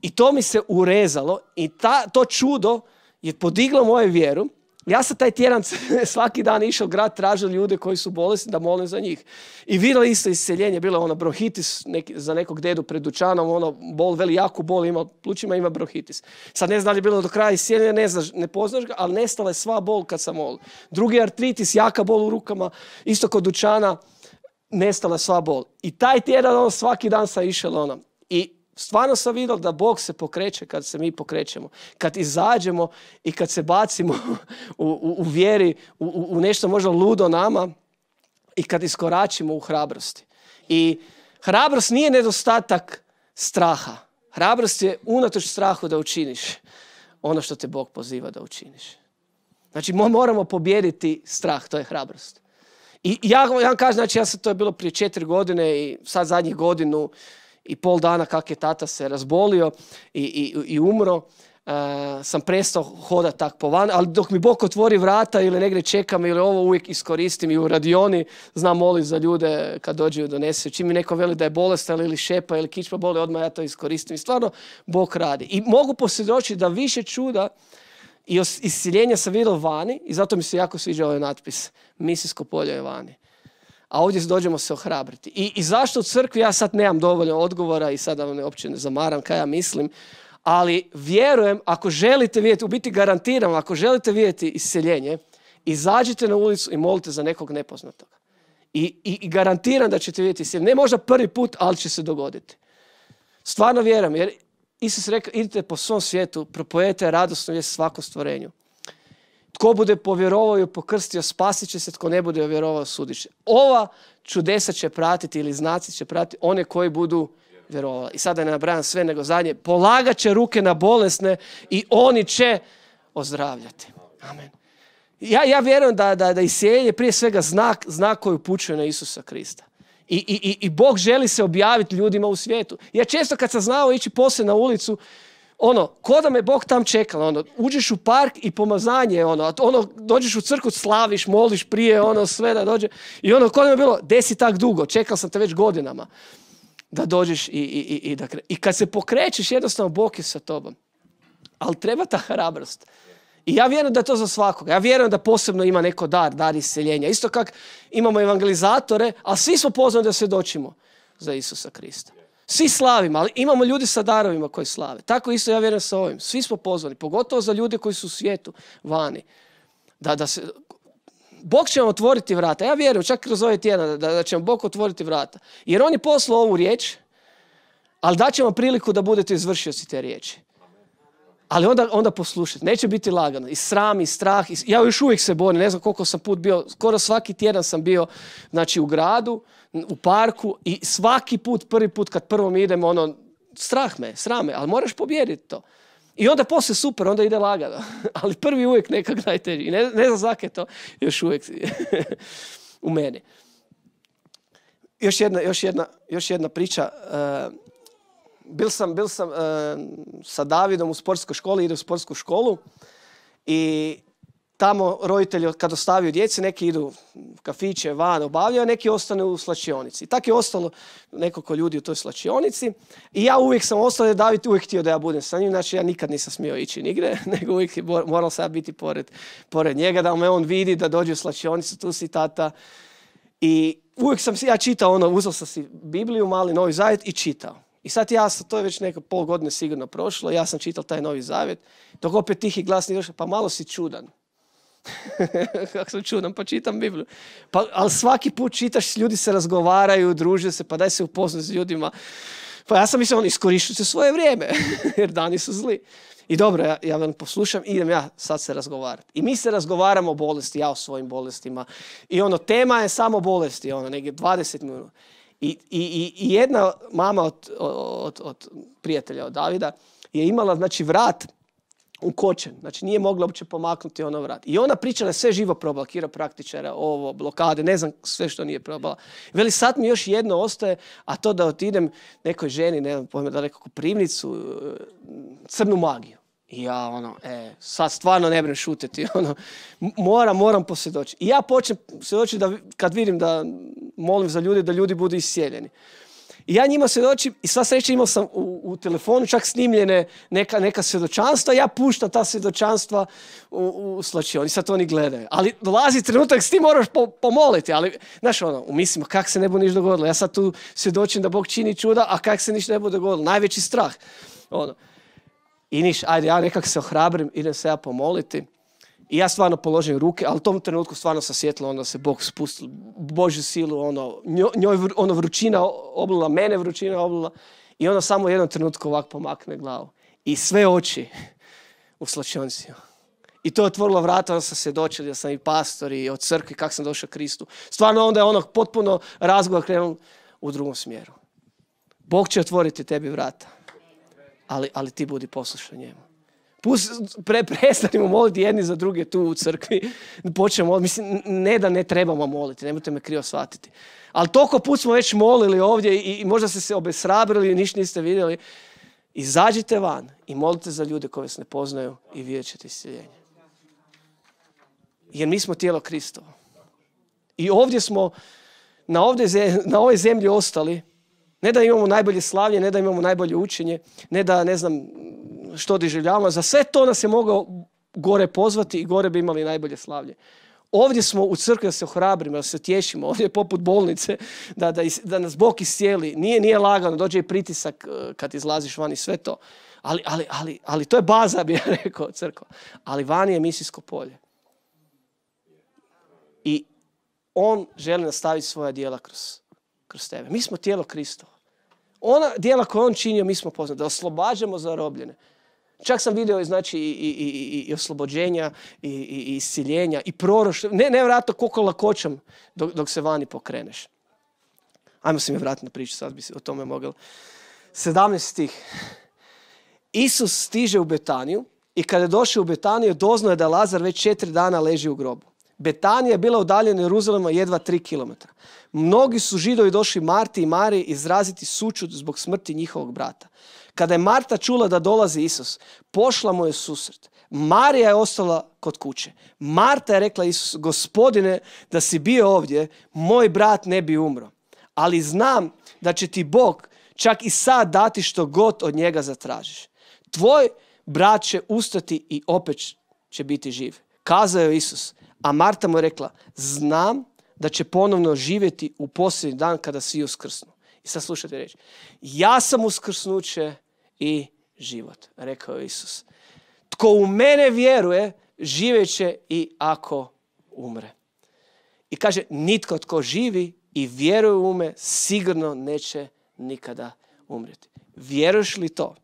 I to mi se urezalo i ta, to čudo je podiglo moju vjeru. Ja sam taj tjedan svaki dan išao grad, tražio ljude koji su bolesni da molim za njih. I vidjeli isto iseljenje, bilo je ono brohitis za nekog dedu pred dućanom, ono bol, veli jaku bol ima plućima, ima brohitis. Sad ne znam li je bilo do kraja iseljenja, ne ne poznaš ga, ali nestala je sva bol kad sam molio. Drugi artritis, jaka bol u rukama, isto kod dućana, nestala je sva bol. I taj tjedan ono, svaki dan sam išao ono. I Stvarno sam vidio da Bog se pokreće kad se mi pokrećemo. Kad izađemo i kad se bacimo u, u, vjeri, u, u nešto možda ludo nama i kad iskoračimo u hrabrosti. I hrabrost nije nedostatak straha. Hrabrost je unatoč strahu da učiniš ono što te Bog poziva da učiniš. Znači moramo pobijediti strah, to je hrabrost. I ja vam kažem, znači ja sam, to je bilo prije četiri godine i sad zadnjih godinu i pol dana kak je tata se razbolio i, i, i umro, e, sam prestao hodati tak po van, ali dok mi Bog otvori vrata ili negdje čekam ili ovo uvijek iskoristim i u radioni znam molit za ljude kad dođu i donese. Čim mi neko veli da je bolest ili šepa ili kičma boli, odmah ja to iskoristim. I stvarno Bog radi. I mogu posvjedočiti da više čuda i isciljenja sam vidio vani i zato mi se jako sviđa ovaj natpis. Misijsko polje je vani a ovdje dođemo se ohrabriti. I, i zašto u crkvi, ja sad nemam dovoljno odgovora i sada vam uopće ne zamaram kaj ja mislim, ali vjerujem, ako želite vidjeti, u biti garantiram, ako želite vidjeti iseljenje, izađite na ulicu i molite za nekog nepoznatog. I, i, garantiram da ćete vidjeti iseljenje. Ne možda prvi put, ali će se dogoditi. Stvarno vjerujem, jer Isus rekao, idite po svom svijetu, propojete radosnu vijest svakom stvorenju. Tko bude povjerovao i pokrstio, spasit će se, tko ne bude vjerovao, sudit će. Ova čudesa će pratiti ili znaci će pratiti one koji budu vjerovali. I sada ne nabrajam sve, nego zadnje. Polagat će ruke na bolesne i oni će ozdravljati. Amen. Ja, ja vjerujem da, da, da prije svega znak, znak koji upućuje na Isusa Krista. I, i, I Bog želi se objaviti ljudima u svijetu. Ja često kad sam znao ići poslije na ulicu, ono, ko da me Bog tam čekala, ono, uđeš u park i pomazanje, ono, ono, dođeš u crkvu, slaviš, moliš prije, ono, sve da dođe, i ono, ko da me bilo, desi tak dugo, čekao sam te već godinama, da dođeš i, i, i, i da I kad se pokrećeš, jednostavno, Bog je sa tobom. Ali treba ta hrabrost. I ja vjerujem da je to za svakoga. Ja vjerujem da posebno ima neko dar, dar iseljenja, Isto kak imamo evangelizatore, a svi smo pozvani da svjedočimo za Isusa Krista. Svi slavimo, ali imamo ljudi sa darovima koji slave. Tako isto ja vjerujem sa ovim. Svi smo pozvani, pogotovo za ljude koji su u svijetu vani. Da, da se, Bog će vam otvoriti vrata. Ja vjerujem, čak kroz ovaj tjedan, da, da će vam Bog otvoriti vrata. Jer on je poslao ovu riječ, ali dat ćemo vam priliku da budete izvršioci te riječi ali onda, onda poslušajte, neće biti lagano. I sram, i strah, i, ja još uvijek se borim, ne znam koliko sam put bio, skoro svaki tjedan sam bio znači, u gradu, u parku i svaki put, prvi put kad prvom idem, ono, strah me, sram me, ali moraš pobijediti to. I onda poslije super, onda ide lagano. ali prvi uvijek nekak najteži. Ne, ne znam zake to još uvijek u meni. Još jedna, još jedna, još jedna priča. Eh, bil sam, bil sam eh, sa Davidom u sportskoj školi, ide u sportsku školu i tamo roditelji kad ostavio djeci, neki idu u kafiće, van, obavljaju, a neki ostanu u slačionici. I tako je ostalo nekoliko ljudi u toj slačionici. I ja uvijek sam ostao jer David uvijek htio da ja budem sa njim, znači ja nikad nisam smio ići nigde, nego uvijek morao sam biti pored, pored njega, da me on vidi, da dođe u slačionicu, tu si tata. I uvijek sam si, ja čitao ono, uzeo sam si Bibliju, mali novi zajed i čitao. I sad ja sam, to je već neko pol godine sigurno prošlo, ja sam čitao taj novi zavjet, dok opet tih i nije došao, pa malo si čudan. Kako sam čudan, pa čitam Bibliju. Pa, ali svaki put čitaš, ljudi se razgovaraju, druže se, pa daj se upoznat s ljudima. Pa ja sam mislio, on iskorišću se svoje vrijeme, jer dani su zli. I dobro, ja, ja vam poslušam idem ja sad se razgovarati. I mi se razgovaramo o bolesti, ja o svojim bolestima. I ono, tema je samo bolesti, ono, negdje 20 minuta. I, i, i jedna mama od, od, od prijatelja od Davida je imala znači vrat ukočen. Znači nije mogla uopće pomaknuti ono vrat. I ona pričala sve živo probala, kira praktičara, ovo, blokade, ne znam sve što nije probala. Veli sad mi još jedno ostaje, a to da otidem nekoj ženi, ne znam pojma, da neku primnicu, crnu magiju ja ono, e, sad stvarno ne brem šutiti, ono, moram, moram posvjedočiti. I ja počnem svjedočiti da, kad vidim da molim za ljudi, da ljudi budu isjeljeni. I ja njima svjedočim i sva sreća imao sam u, telefonu čak snimljene neka, neka svjedočanstva, ja puštam ta svjedočanstva u, u slačioni, sad to oni gledaju. Ali dolazi trenutak, s ti moraš pomoliti, ali znaš ono, u kak se ne bude ništa dogodilo, ja sad tu svjedočim da Bog čini čuda, a kak se ništa ne bude dogodilo, najveći strah. Ono. I niš, ajde, ja nekak se ohrabrim, idem se ja pomoliti. I ja stvarno položim ruke, ali u tom trenutku stvarno sam sjetila, onda se Bog spustio, Božju silu, ono, njoj ono vrućina oblila, mene vrućina oblila. I onda samo u jednom trenutku ovako pomakne glavu. I sve oči u slačionci. I to je otvorilo vrata, onda sam se dočeli, da sam i pastor i od crkve kako sam došao Kristu. Stvarno onda je ono potpuno razgovor krenuo u drugom smjeru. Bog će otvoriti tebi vrata ali, ali ti budi poslušan njemu. Pus, pre, prestanimo moliti jedni za druge tu u crkvi. Počnemo, mislim, ne da ne trebamo moliti, nemojte me krivo shvatiti. Ali toliko put smo već molili ovdje i, i možda ste se obesrabrili i ništa niste vidjeli. Izađite van i molite za ljude koje se ne poznaju i vidjet ćete Jer mi smo tijelo Kristova. I ovdje smo, na, ovdje, na ovoj zemlji ostali ne da imamo najbolje slavlje, ne da imamo najbolje učenje, ne da ne znam što doživljavamo. Za sve to nas je mogao gore pozvati i gore bi imali najbolje slavlje. Ovdje smo u crkvi da se ohrabrimo, da se tješimo, ovdje je poput bolnice, da, da, da nas Bog iscijeli. Nije, nije lagano, dođe i pritisak e, kad izlaziš van i sve to. Ali, ali, ali, ali to je baza, bi ja rekao, crkva. Ali vani je misijsko polje. I on želi nastaviti svoja dijela kroz, kroz tebe. Mi smo tijelo Kristo ona dijela koje on činio, mi smo poznati, da oslobađamo zarobljene. Čak sam vidio znači, i, i, oslobođenja, i, i, isciljenja, i proroštva. Ne, ne koliko lakoćam dok, se vani pokreneš. Ajmo se mi vratiti na priču, sad bi se o tome mogao. 17 Isus stiže u Betaniju i kada je došao u Betaniju, doznao je da Lazar već četiri dana leži u grobu. Betanija je bila udaljena Jeruzalema jedva tri km. Mnogi su židovi došli Marti i Mariji izraziti sučut zbog smrti njihovog brata. Kada je Marta čula da dolazi Isus, pošla mu je susret. Marija je ostala kod kuće. Marta je rekla Isus, gospodine, da si bio ovdje, moj brat ne bi umro. Ali znam da će ti Bog čak i sad dati što god od njega zatražiš. Tvoj brat će ustati i opet će biti živ. Kazao je Isus, a Marta mu je rekla, znam da će ponovno živjeti u posljednji dan kada svi uskrsnu. I sad slušajte reći, ja sam uskrsnuće i život, rekao je Isus. Tko u mene vjeruje, živeće i ako umre. I kaže, nitko tko živi i vjeruje u me, sigurno neće nikada umreti. Vjeruješ li to?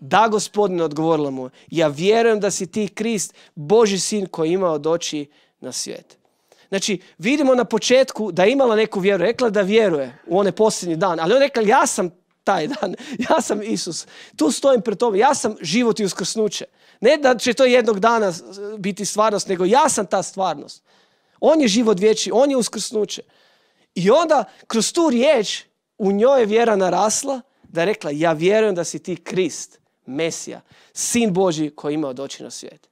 Da, gospodine, odgovorila mu, ja vjerujem da si ti Krist, Boži sin koji je doći na svijet. Znači, vidimo na početku da je imala neku vjeru, rekla da vjeruje u one posljednji dan, ali on rekla ja sam taj dan, ja sam Isus, tu stojim pred tome, ja sam život i uskrsnuće. Ne da će to jednog dana biti stvarnost, nego ja sam ta stvarnost. On je život vječi, on je uskrsnuće. I onda kroz tu riječ u njoj je vjera narasla da je rekla ja vjerujem da si ti Krist, Mesija, sin Boži koji je imao doći na svijet.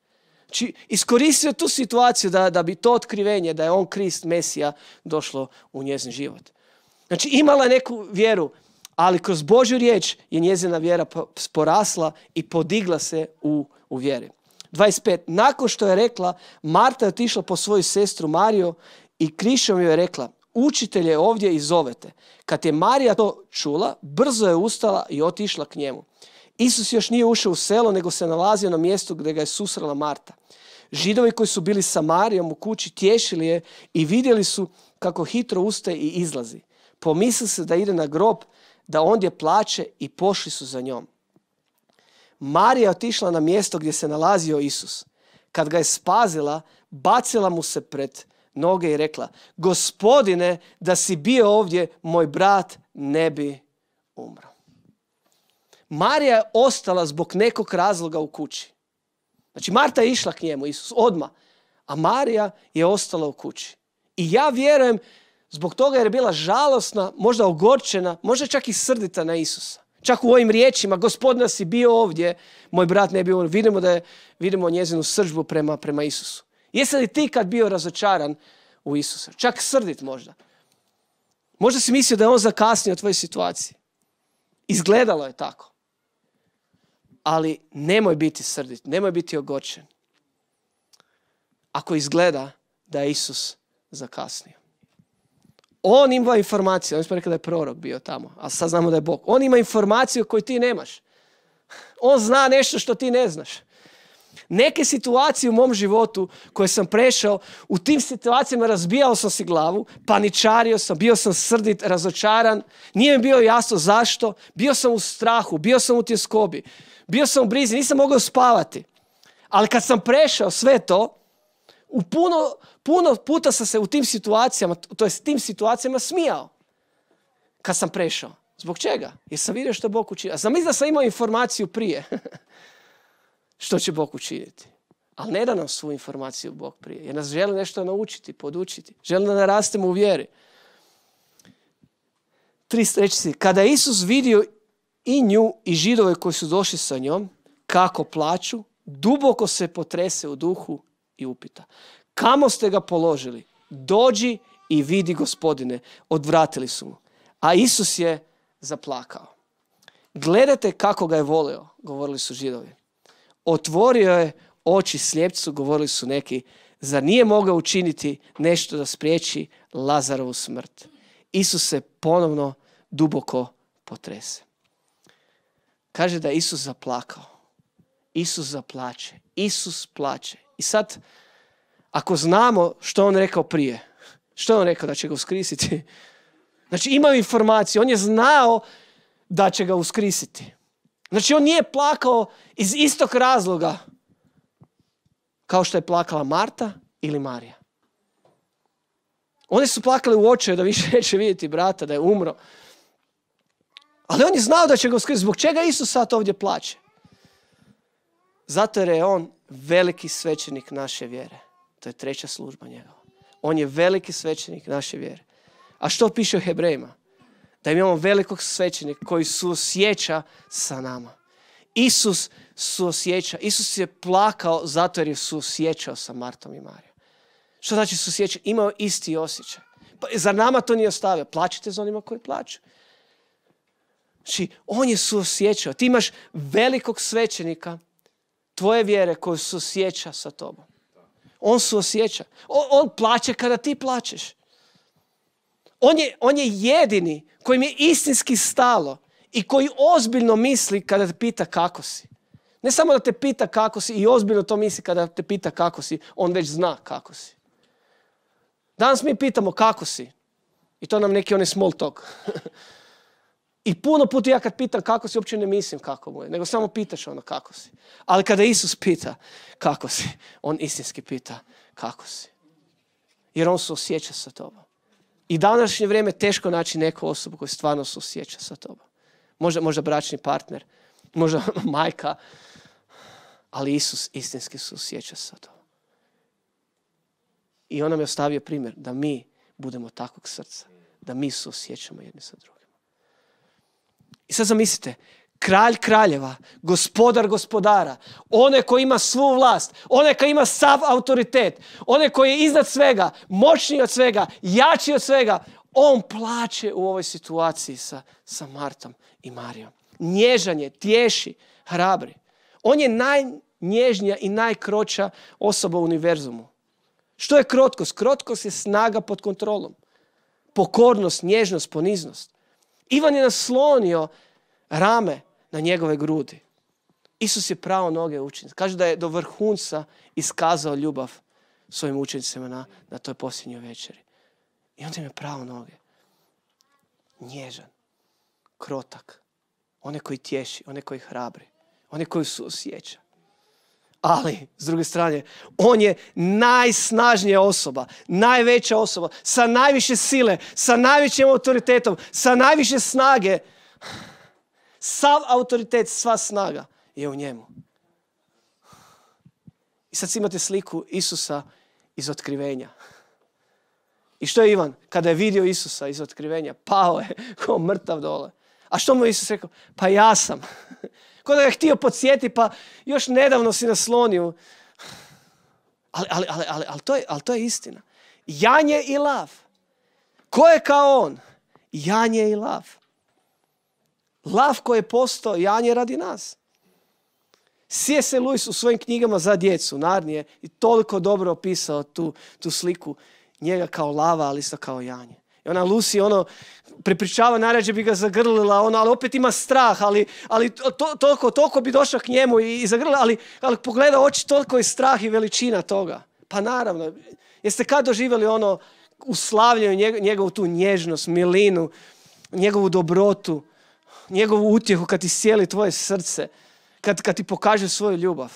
Znači, iskoristio tu situaciju da, da bi to otkrivenje, da je on Krist, Mesija, došlo u njezin život. Znači, imala je neku vjeru, ali kroz Božju riječ je njezina vjera porasla i podigla se u, u vjeri. 25. Nakon što je rekla, Marta je otišla po svoju sestru Mario i krišom joj je rekla, učitelj je ovdje i zovete. Kad je Marija to čula, brzo je ustala i otišla k njemu. Isus još nije ušao u selo, nego se nalazio na mjestu gdje ga je susrela Marta. Židovi koji su bili sa Marijom u kući tješili je i vidjeli su kako hitro ustaje i izlazi. Pomisli se da ide na grob, da ondje plače i pošli su za njom. Marija otišla na mjesto gdje se nalazio Isus. Kad ga je spazila, bacila mu se pred noge i rekla Gospodine, da si bio ovdje, moj brat ne bi umro. Marija je ostala zbog nekog razloga u kući. Znači Marta je išla k njemu, Isus, odma. A Marija je ostala u kući. I ja vjerujem zbog toga jer je bila žalosna, možda ogorčena, možda čak i srdita na Isusa. Čak u ovim riječima, gospod nas je bio ovdje, moj brat ne bi bio Vidimo da vidimo njezinu sržbu prema, prema Isusu. Jesi li ti kad bio razočaran u Isusa? Čak srdit možda. Možda si mislio da je on zakasnio u tvojoj situaciji. Izgledalo je tako ali nemoj biti srdit, nemoj biti ogorčen. Ako izgleda da je Isus zakasnio. On ima informaciju, on smo rekli da je prorok bio tamo, a sad znamo da je Bog. On ima informaciju koju ti nemaš. On zna nešto što ti ne znaš. Neke situacije u mom životu koje sam prešao, u tim situacijama razbijao sam si glavu, paničario sam, bio sam srdit, razočaran, nije mi bio jasno zašto, bio sam u strahu, bio sam u tjeskobi bio sam u brizi, nisam mogao spavati. Ali kad sam prešao sve to, u puno, puno puta sam se u tim situacijama, to je s tim situacijama smijao. Kad sam prešao. Zbog čega? Jer sam vidio što Bog učinio. Znam da sam imao informaciju prije što će Bog učiniti. Ali ne da nam svu informaciju Bog prije. Jer nas želi nešto naučiti, podučiti. Želi da narastemo u vjeri. Tri reći kada je Isus vidio i nju i židove koji su došli sa njom, kako plaću, duboko se potrese u duhu i upita. Kamo ste ga položili? Dođi i vidi gospodine. Odvratili su mu. A Isus je zaplakao. Gledajte kako ga je voleo, govorili su židovi. Otvorio je oči slijepcu, govorili su neki. za nije mogao učiniti nešto da spriječi Lazarovu smrt? Isus se ponovno duboko potrese. Kaže da je Isus zaplakao. Isus zaplače. Isus plače. I sad, ako znamo što on rekao prije, što je on rekao da će ga uskrisiti? Znači imao informaciju, on je znao da će ga uskrisiti. Znači on nije plakao iz istog razloga kao što je plakala Marta ili Marija. Oni su plakali u očaju da više neće vidjeti brata, da je umro. Ali on je znao da će ga uskrsiti. Zbog čega Isus sad ovdje plaće? Zato jer je on veliki svećenik naše vjere. To je treća služba njegova. On je veliki svećenik naše vjere. A što piše u Hebrejima? Da imamo velikog svećenika koji suosjeća sa nama. Isus suosjeća. Isus je plakao zato jer je suosjećao sa Martom i Marijom. Što znači suosjećao? Imao isti osjećaj. Pa, za nama to nije ostavio. plaćate za onima koji plaću. Znači, on je suosjećao. Ti imaš velikog svećenika tvoje vjere koju suosjeća sa tobom. On suosjeća. On, on plaće kada ti plaćeš. On je, on je jedini kojim je istinski stalo i koji ozbiljno misli kada te pita kako si. Ne samo da te pita kako si i ozbiljno to misli kada te pita kako si, on već zna kako si. Danas mi pitamo kako si i to nam neki onaj small talk. I puno puta ja kad pitam kako si, uopće ne mislim kako mu je, nego samo pitaš ono kako si. Ali kada Isus pita kako si, on istinski pita kako si. Jer on se osjeća sa tobom. I današnje vrijeme teško naći neku osobu koja stvarno se osjeća sa tobom. Možda, možda bračni partner, možda majka, ali Isus istinski se osjeća sa tobom. I on nam je ostavio primjer da mi budemo takvog srca, da mi se osjećamo jedni sa drugim. I sad zamislite, kralj kraljeva, gospodar gospodara, one koji ima svu vlast, one koji ima sav autoritet, one koji je iznad svega, moćniji od svega, jači od svega, on plaće u ovoj situaciji sa, sa Martom i Marijom. Nježan je, tješi, hrabri. On je najnježnija i najkroća osoba u univerzumu. Što je krotkost? Krotkost je snaga pod kontrolom. Pokornost, nježnost, poniznost. Ivan je naslonio rame na njegove grudi. Isus je pravo noge učinic. Kaže da je do vrhunca iskazao ljubav svojim učenicima na, na toj posljednjoj večeri. I onda im je pravo noge. Nježan, krotak, one koji tješi, one koji hrabri, one koji su osjeća ali s druge strane, on je najsnažnija osoba, najveća osoba, sa najviše sile, sa najvećim autoritetom, sa najviše snage. Sav autoritet, sva snaga je u njemu. I sad imate sliku Isusa iz otkrivenja. I što je Ivan? Kada je vidio Isusa iz otkrivenja, pao je kao mrtav dole. A što mu je Isus rekao? Pa ja sam ko da ga htio podsjeti pa još nedavno si naslonio. Ali, ali, to je, to je istina. Janje i lav. Ko je kao on? Janje i lav. Lav koji je postao Janje radi nas. C.S. Lewis u svojim knjigama za djecu, Narnije, i toliko dobro opisao tu, tu sliku njega kao lava, ali isto kao Janje ona Lucy ono prepričava, najrađe bi ga zagrlila, ono, ali opet ima strah, ali, ali to, toliko, bi došla k njemu i, i zagrlila, ali, ali pogleda oči, toliko je strah i veličina toga. Pa naravno, jeste kad doživjeli ono uslavljaju njegovu tu nježnost, milinu, njegovu dobrotu, njegovu utjehu kad ti sjeli tvoje srce, kad, kad ti pokaže svoju ljubav.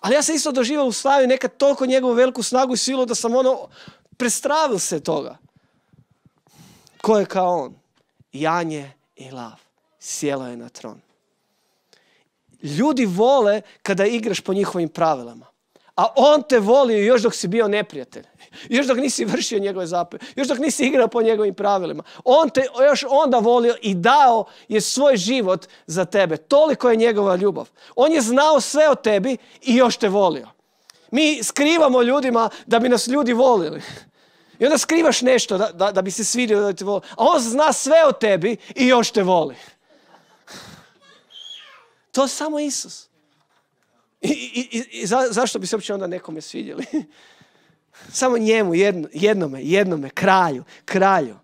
Ali ja sam isto doživio u slavi nekad toliko njegovu veliku snagu i silu da sam ono, prestravil se toga. Ko je kao on? janje i lav. Sjelo je na tron. Ljudi vole kada igraš po njihovim pravilama. A on te volio još dok si bio neprijatelj. Još dok nisi vršio njegove zapove. Još dok nisi igrao po njegovim pravilima. On te još onda volio i dao je svoj život za tebe. Toliko je njegova ljubav. On je znao sve o tebi i još te volio. Mi skrivamo ljudima da bi nas ljudi volili. I onda skrivaš nešto da, da, da bi se svidio da te voli. A on zna sve o tebi i još te voli. To je samo Isus. I, za, zašto bi se uopće onda nekome svidjeli? Samo njemu, jedno, jednome, jednome, kralju, kralju.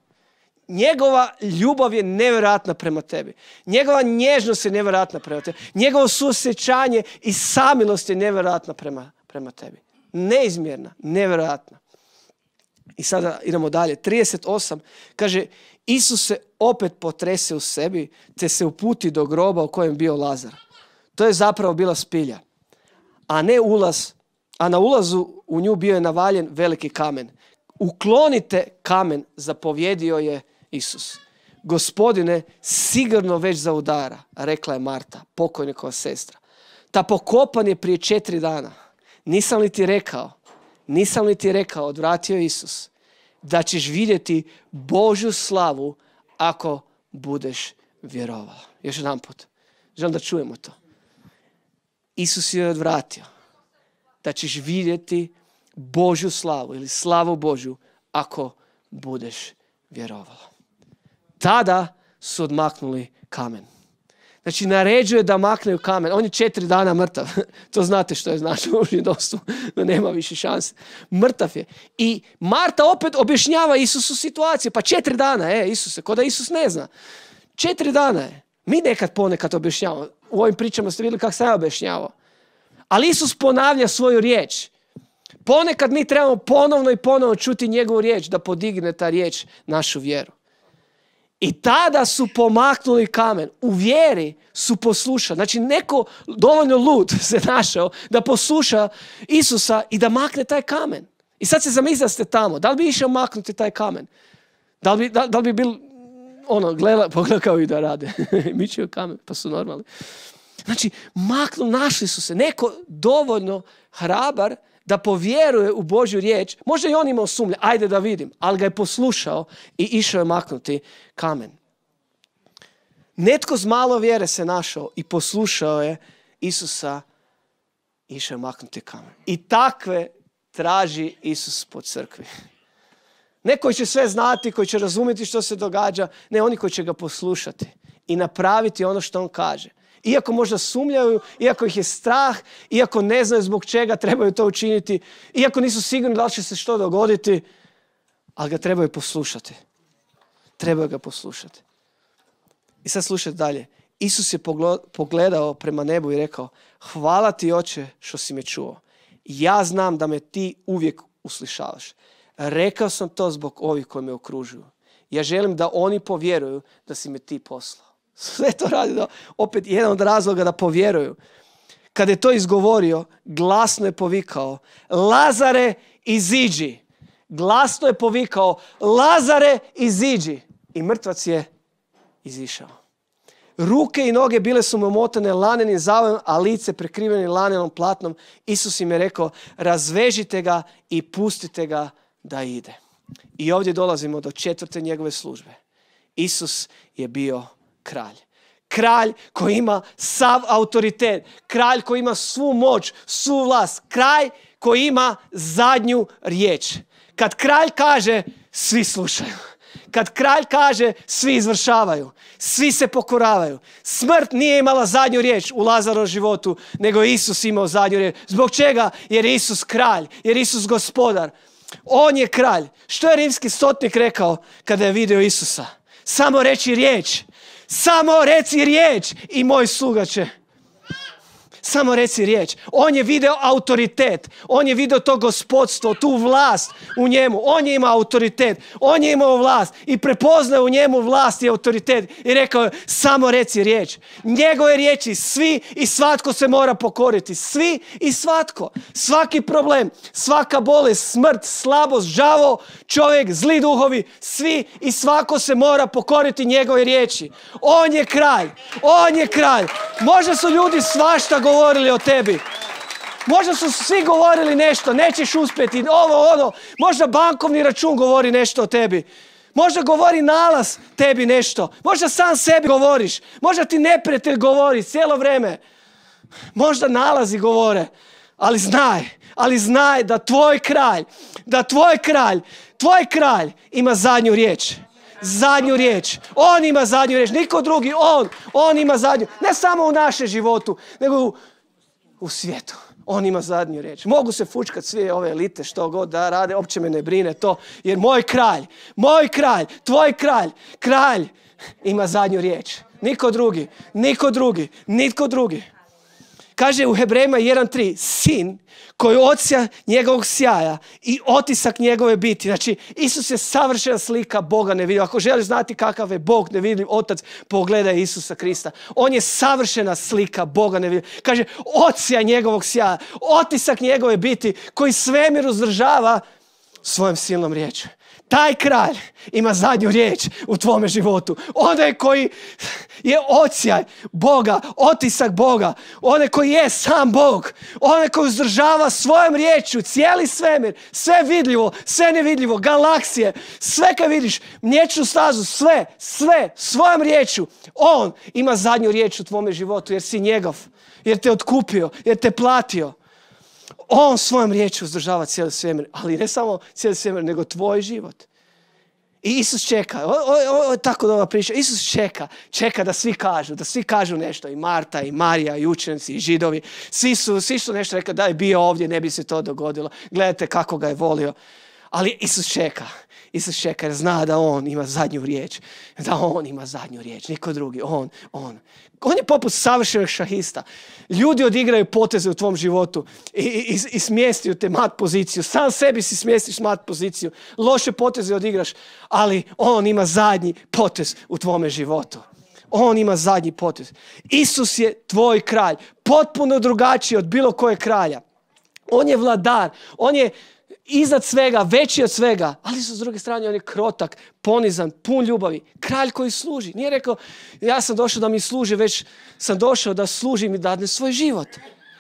Njegova ljubav je nevjerojatna prema tebi. Njegova nježnost je nevjerojatna prema tebi. Njegovo susjećanje i samilost je nevjerojatna prema, prema tebi. Neizmjerna, nevjerojatna. I sada idemo dalje. 38. Kaže, Isus se opet potrese u sebi, te se uputi do groba u kojem bio Lazar. To je zapravo bila spilja, a ne ulaz, a na ulazu u nju bio je navaljen veliki kamen. Uklonite kamen, zapovjedio je Isus. Gospodine, sigurno već zaudara, rekla je Marta, pokojnikova sestra. Ta pokopan je prije četiri dana. Nisam li ti rekao nisam li ti rekao, odvratio Isus, da ćeš vidjeti Božju slavu ako budeš vjerovao. Još jedan put. Želim da čujemo to. Isus je odvratio da ćeš vidjeti Božju slavu ili slavu Božju ako budeš vjerovao. Tada su odmaknuli kamen. Znači, naređuje da maknaju kamen. On je četiri dana mrtav. to znate što je znači u židovstvu. da nema više šanse. Mrtav je. I Marta opet objašnjava Isusu situaciju. Pa četiri dana, je Isuse, ko da Isus ne zna. Četiri dana je. Mi nekad ponekad objašnjavamo. U ovim pričama ste vidjeli kako sam ja objašnjavao. Ali Isus ponavlja svoju riječ. Ponekad mi trebamo ponovno i ponovno čuti njegovu riječ da podigne ta riječ našu vjeru. I tada su pomaknuli kamen. U vjeri su poslušali. Znači neko dovoljno lud se našao da posluša Isusa i da makne taj kamen. I sad se zamislite ste tamo. Da li bi išao maknuti taj kamen? Da li bi, da, bi bil ono, gleda, pogleda kao i da rade. Mičio kamen, pa su normalni. Znači, maknu, našli su se. Neko dovoljno hrabar da povjeruje u Božju riječ, možda i on imao sumnje, ajde da vidim, ali ga je poslušao i išao je maknuti kamen. Netko z malo vjere se našao i poslušao je Isusa i išao je maknuti kamen. I takve traži Isus po crkvi. Ne koji će sve znati, koji će razumjeti što se događa, ne oni koji će ga poslušati i napraviti ono što on kaže iako možda sumljaju, iako ih je strah, iako ne znaju zbog čega trebaju to učiniti, iako nisu sigurni da li će se što dogoditi, ali ga trebaju poslušati. Trebaju ga poslušati. I sad slušaj dalje. Isus je pogledao prema nebu i rekao, hvala ti oče što si me čuo. Ja znam da me ti uvijek uslišavaš. Rekao sam to zbog ovih koji me okružuju. Ja želim da oni povjeruju da si me ti poslao. Sve to radi da, opet, jedan od razloga da povjeruju. Kad je to izgovorio, glasno je povikao, Lazare, iziđi. Glasno je povikao, Lazare, iziđi. I mrtvac je izišao. Ruke i noge bile su mu omotane lanenim zavom, a lice prekriveni lanenom platnom. Isus im je rekao, razvežite ga i pustite ga da ide. I ovdje dolazimo do četvrte njegove službe. Isus je bio kralj. Kralj koji ima sav autoritet, kralj koji ima svu moć, svu vlast, kralj koji ima zadnju riječ. Kad kralj kaže, svi slušaju. Kad kralj kaže, svi izvršavaju, svi se pokoravaju. Smrt nije imala zadnju riječ u Lazaro životu, nego Isus imao zadnju riječ. Zbog čega? Jer je Isus kralj, jer je Isus gospodar. On je kralj. Što je rimski stotnik rekao kada je vidio Isusa? Samo reći riječ samo reci riječ i moj sluga će samo reci riječ. On je video autoritet. On je video to gospodstvo, tu vlast u njemu. On je imao autoritet. On je imao vlast i prepoznao u njemu vlast i autoritet. I rekao je, samo reci riječ. Njegove riječi, svi i svatko se mora pokoriti. Svi i svatko. Svaki problem, svaka bolest, smrt, slabost, žavo, čovjek, zli duhovi, svi i svako se mora pokoriti njegove riječi. On je kraj. On je kraj. Može su ljudi svašta govorili o tebi. Možda su svi govorili nešto, nećeš uspjeti, ovo, ono. Možda bankovni račun govori nešto o tebi. Možda govori nalaz tebi nešto. Možda sam sebi govoriš. Možda ti neprijatelj govori cijelo vrijeme. Možda nalazi govore. Ali znaj, ali znaj da tvoj kralj, da tvoj kralj, tvoj kralj ima zadnju riječ zadnju riječ. On ima zadnju riječ. Niko drugi, on. On ima zadnju. Ne samo u našem životu, nego u, svijetu. On ima zadnju riječ. Mogu se fučkat sve ove elite što god da rade, opće me ne brine to. Jer moj kralj, moj kralj, tvoj kralj, kralj ima zadnju riječ. Niko drugi, niko drugi, nitko drugi. Kaže u Hebrejima 1.3, sin koji je ocija njegovog sjaja i otisak njegove biti. Znači, Isus je savršena slika Boga nevidljiv. Ako želiš znati kakav je Bog nevidljiv otac, pogledaj Isusa Krista. On je savršena slika Boga nevidljiv. Kaže, ocija njegovog sjaja, otisak njegove biti koji svemir uzdržava svojom silnom riječju taj kralj ima zadnju riječ u tvome životu. Onaj koji je ocijaj Boga, otisak Boga, onaj koji je sam Bog, onaj koji uzdržava svojom riječu cijeli svemir, sve vidljivo, sve nevidljivo, galaksije, sve kad vidiš, mlječnu stazu, sve, sve, svojom riječu. On ima zadnju riječ u tvome životu jer si njegov, jer te otkupio, jer te platio on svojom riječu uzdržava cijeli svemir, ali ne samo cijeli svemir, nego tvoj život. I Isus čeka, ovo je tako dobra priča, Isus čeka, čeka da svi kažu, da svi kažu nešto, i Marta, i Marija, i učenci, i židovi, svi su, svi su nešto rekli, da je bio ovdje, ne bi se to dogodilo, gledajte kako ga je volio. Ali Isus čeka, Isus čeka jer zna da On ima zadnju riječ, da On ima zadnju riječ, niko drugi, On, On on je poput savršenog šahista. Ljudi odigraju poteze u tvom životu i, i, i smjestiju te mat poziciju. Sam sebi si smjestiš mat poziciju. Loše poteze odigraš, ali on ima zadnji potez u tvome životu. On ima zadnji potez. Isus je tvoj kralj. Potpuno drugačiji od bilo koje kralja. On je vladar. On je iznad svega, veći od svega. Ali su s druge strane, on je krotak, ponizan, pun ljubavi. Kralj koji služi. Nije rekao, ja sam došao da mi služi, već sam došao da služim i dadne svoj život.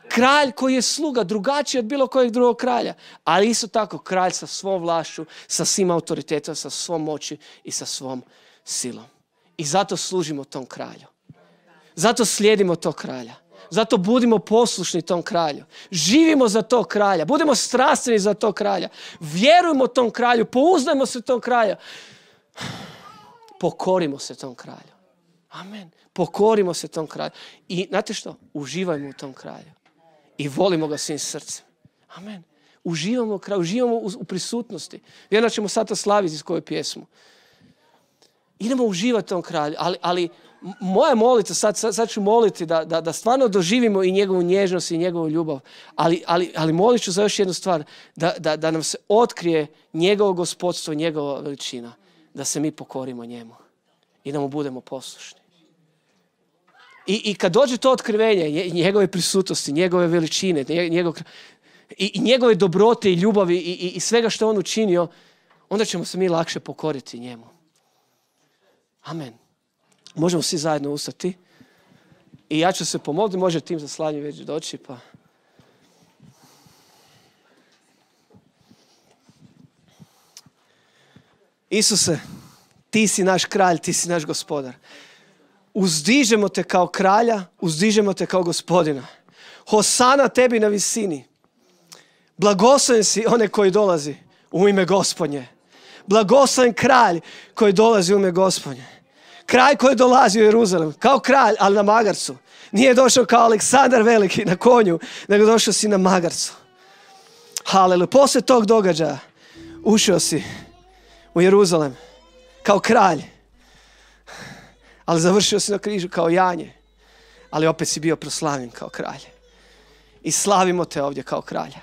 Kralj koji je sluga, drugačiji od bilo kojeg drugog kralja. Ali isto tako, kralj sa svom vlašću, sa svim autoritetom, sa svom moći i sa svom silom. I zato služimo tom kralju. Zato slijedimo tog kralja. Zato budimo poslušni tom kralju. Živimo za tog kralja. Budemo strastveni za tog kralja. Vjerujmo tom kralju. Pouznajmo se tom kralju. Pokorimo se tom kralju. Amen. Pokorimo se tom kralju. I znate što? Uživajmo u tom kralju. I volimo ga svim srcem. Amen. Uživamo, uživamo u prisutnosti. Vjerojatno ćemo sada slaviti iz koju pjesmu. Idemo uživati tom kralju, ali moja molica, sad, sad, ću moliti da, da, da, stvarno doživimo i njegovu nježnost i njegovu ljubav, ali, ali, ali molit ću za još jednu stvar, da, da, da nam se otkrije njegovo gospodstvo, njegova veličina, da se mi pokorimo njemu i da mu budemo poslušni. I, i kad dođe to otkrivenje njegove prisutnosti, njegove veličine, njegov, i, njegove dobrote i ljubavi i, i, i svega što on učinio, onda ćemo se mi lakše pokoriti njemu. Amen. Možemo svi zajedno ustati. I ja ću se pomoliti, može tim za slanje već doći, pa... Isuse, ti si naš kralj, ti si naš gospodar. Uzdižemo te kao kralja, uzdižemo te kao gospodina. Hosana tebi na visini. Blagosan si one koji dolazi u ime gospodnje. Blagosan kralj koji dolazi u ime gospodnje. Kralj koji je dolazio u Jeruzalem, kao kralj, ali na magarcu. Nije došao kao Aleksandar Veliki na konju, nego došao si na magarcu. Haleluja. Poslije tog događaja ušao si u Jeruzalem kao kralj, ali završio si na križu kao janje, ali opet si bio proslavljen kao kralj. I slavimo te ovdje kao kralja.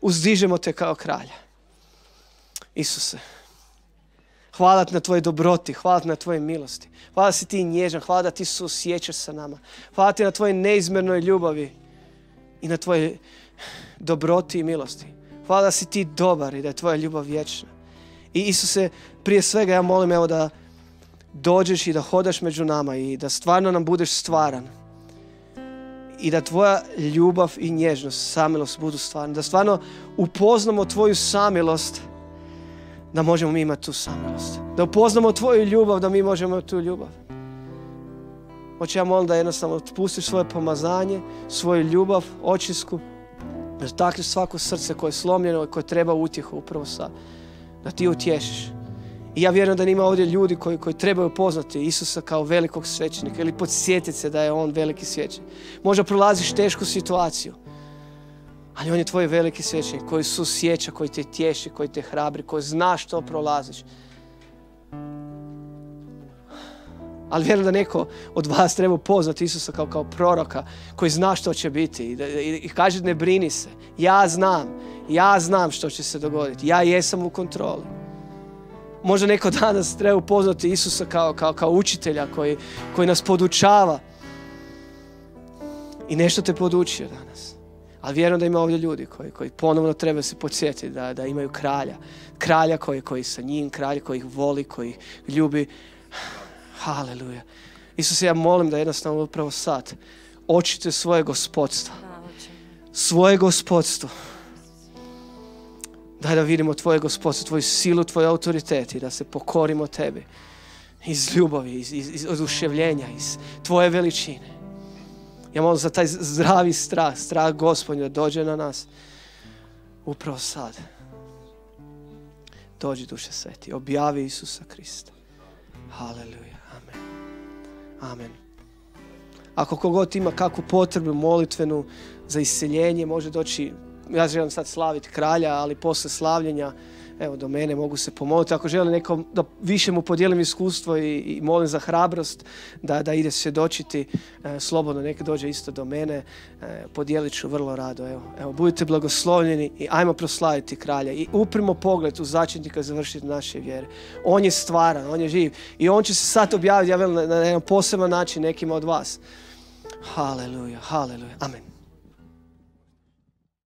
Uzdižemo te kao kralja. Isuse. Hvala na tvojoj dobroti, hvala na tvojoj milosti. Hvala si ti nježan, hvala da ti suosjećaš sa nama. Hvala ti na tvojoj neizmjernoj ljubavi i na tvojoj dobroti i milosti. Hvala da si ti dobar i da je tvoja ljubav vječna. I Isuse, prije svega ja molim evo da dođeš i da hodaš među nama i da stvarno nam budeš stvaran. I da tvoja ljubav i nježnost, samilost budu stvarni. Da stvarno upoznamo tvoju samilost da možemo mi imati tu samost. Da upoznamo tvoju ljubav, da mi možemo imati tu ljubav. Oče, ja molim da jednostavno otpustiš svoje pomazanje, svoju ljubav, očisku, da takviš svako srce koje je slomljeno i koje treba utjehu upravo sad. Da ti utješiš. I ja vjerujem da ima ovdje ljudi koji, koji trebaju upoznati Isusa kao velikog svećenika ili podsjetiti se da je On veliki svećenik. Možda prolaziš tešku situaciju. Ali on je tvoj veliki svećenik koji susjeća, koji te tješi, koji te hrabri, koji zna što prolaziš. Ali vjerujem da neko od vas treba poznati Isusa kao, kao proroka koji zna što će biti i, i, i kaže ne brini se. Ja znam, ja znam što će se dogoditi. Ja jesam u kontroli. Možda neko danas treba upoznati Isusa kao, kao, kao učitelja koji, koji nas podučava. I nešto te podučio danas. Ali vjerujem da ima ovdje ljudi koji, koji ponovno treba se podsjetiti da, da imaju kralja. Kralja koji, koji sa njim, kralj koji ih voli, koji ih ljubi. Haleluja. Isus, ja molim da jednostavno upravo sad očite svoje gospodstvo. Svoje gospodstvo. Daj da vidimo tvoje gospodstvo, tvoju silu, tvoj autoritet i da se pokorimo tebi. Iz ljubavi, iz, iz, iz oduševljenja, iz tvoje veličine. Ja molim za taj zdravi strah, strah gospodnja dođe na nas upravo sad. Dođi duše sveti, objavi Isusa Krista. Haleluja, amen. Amen. Ako kogod ima kakvu potrebu molitvenu za iseljenje, može doći, ja želim sad slaviti kralja, ali posle slavljenja, evo do mene mogu se pomoliti. Ako žele nekom da više mu podijelim iskustvo i, i molim za hrabrost da, da ide svjedočiti e, slobodno neka dođe isto do mene, e, podijelit ću vrlo rado. Evo, evo budite blagoslovljeni i ajmo proslaviti kralja i uprimo pogled u začetnika završiti naše vjere. On je stvaran, on je živ i on će se sad objaviti ja velim, na, na jedan poseban način nekima od vas. Haleluja, haleluja. Amen.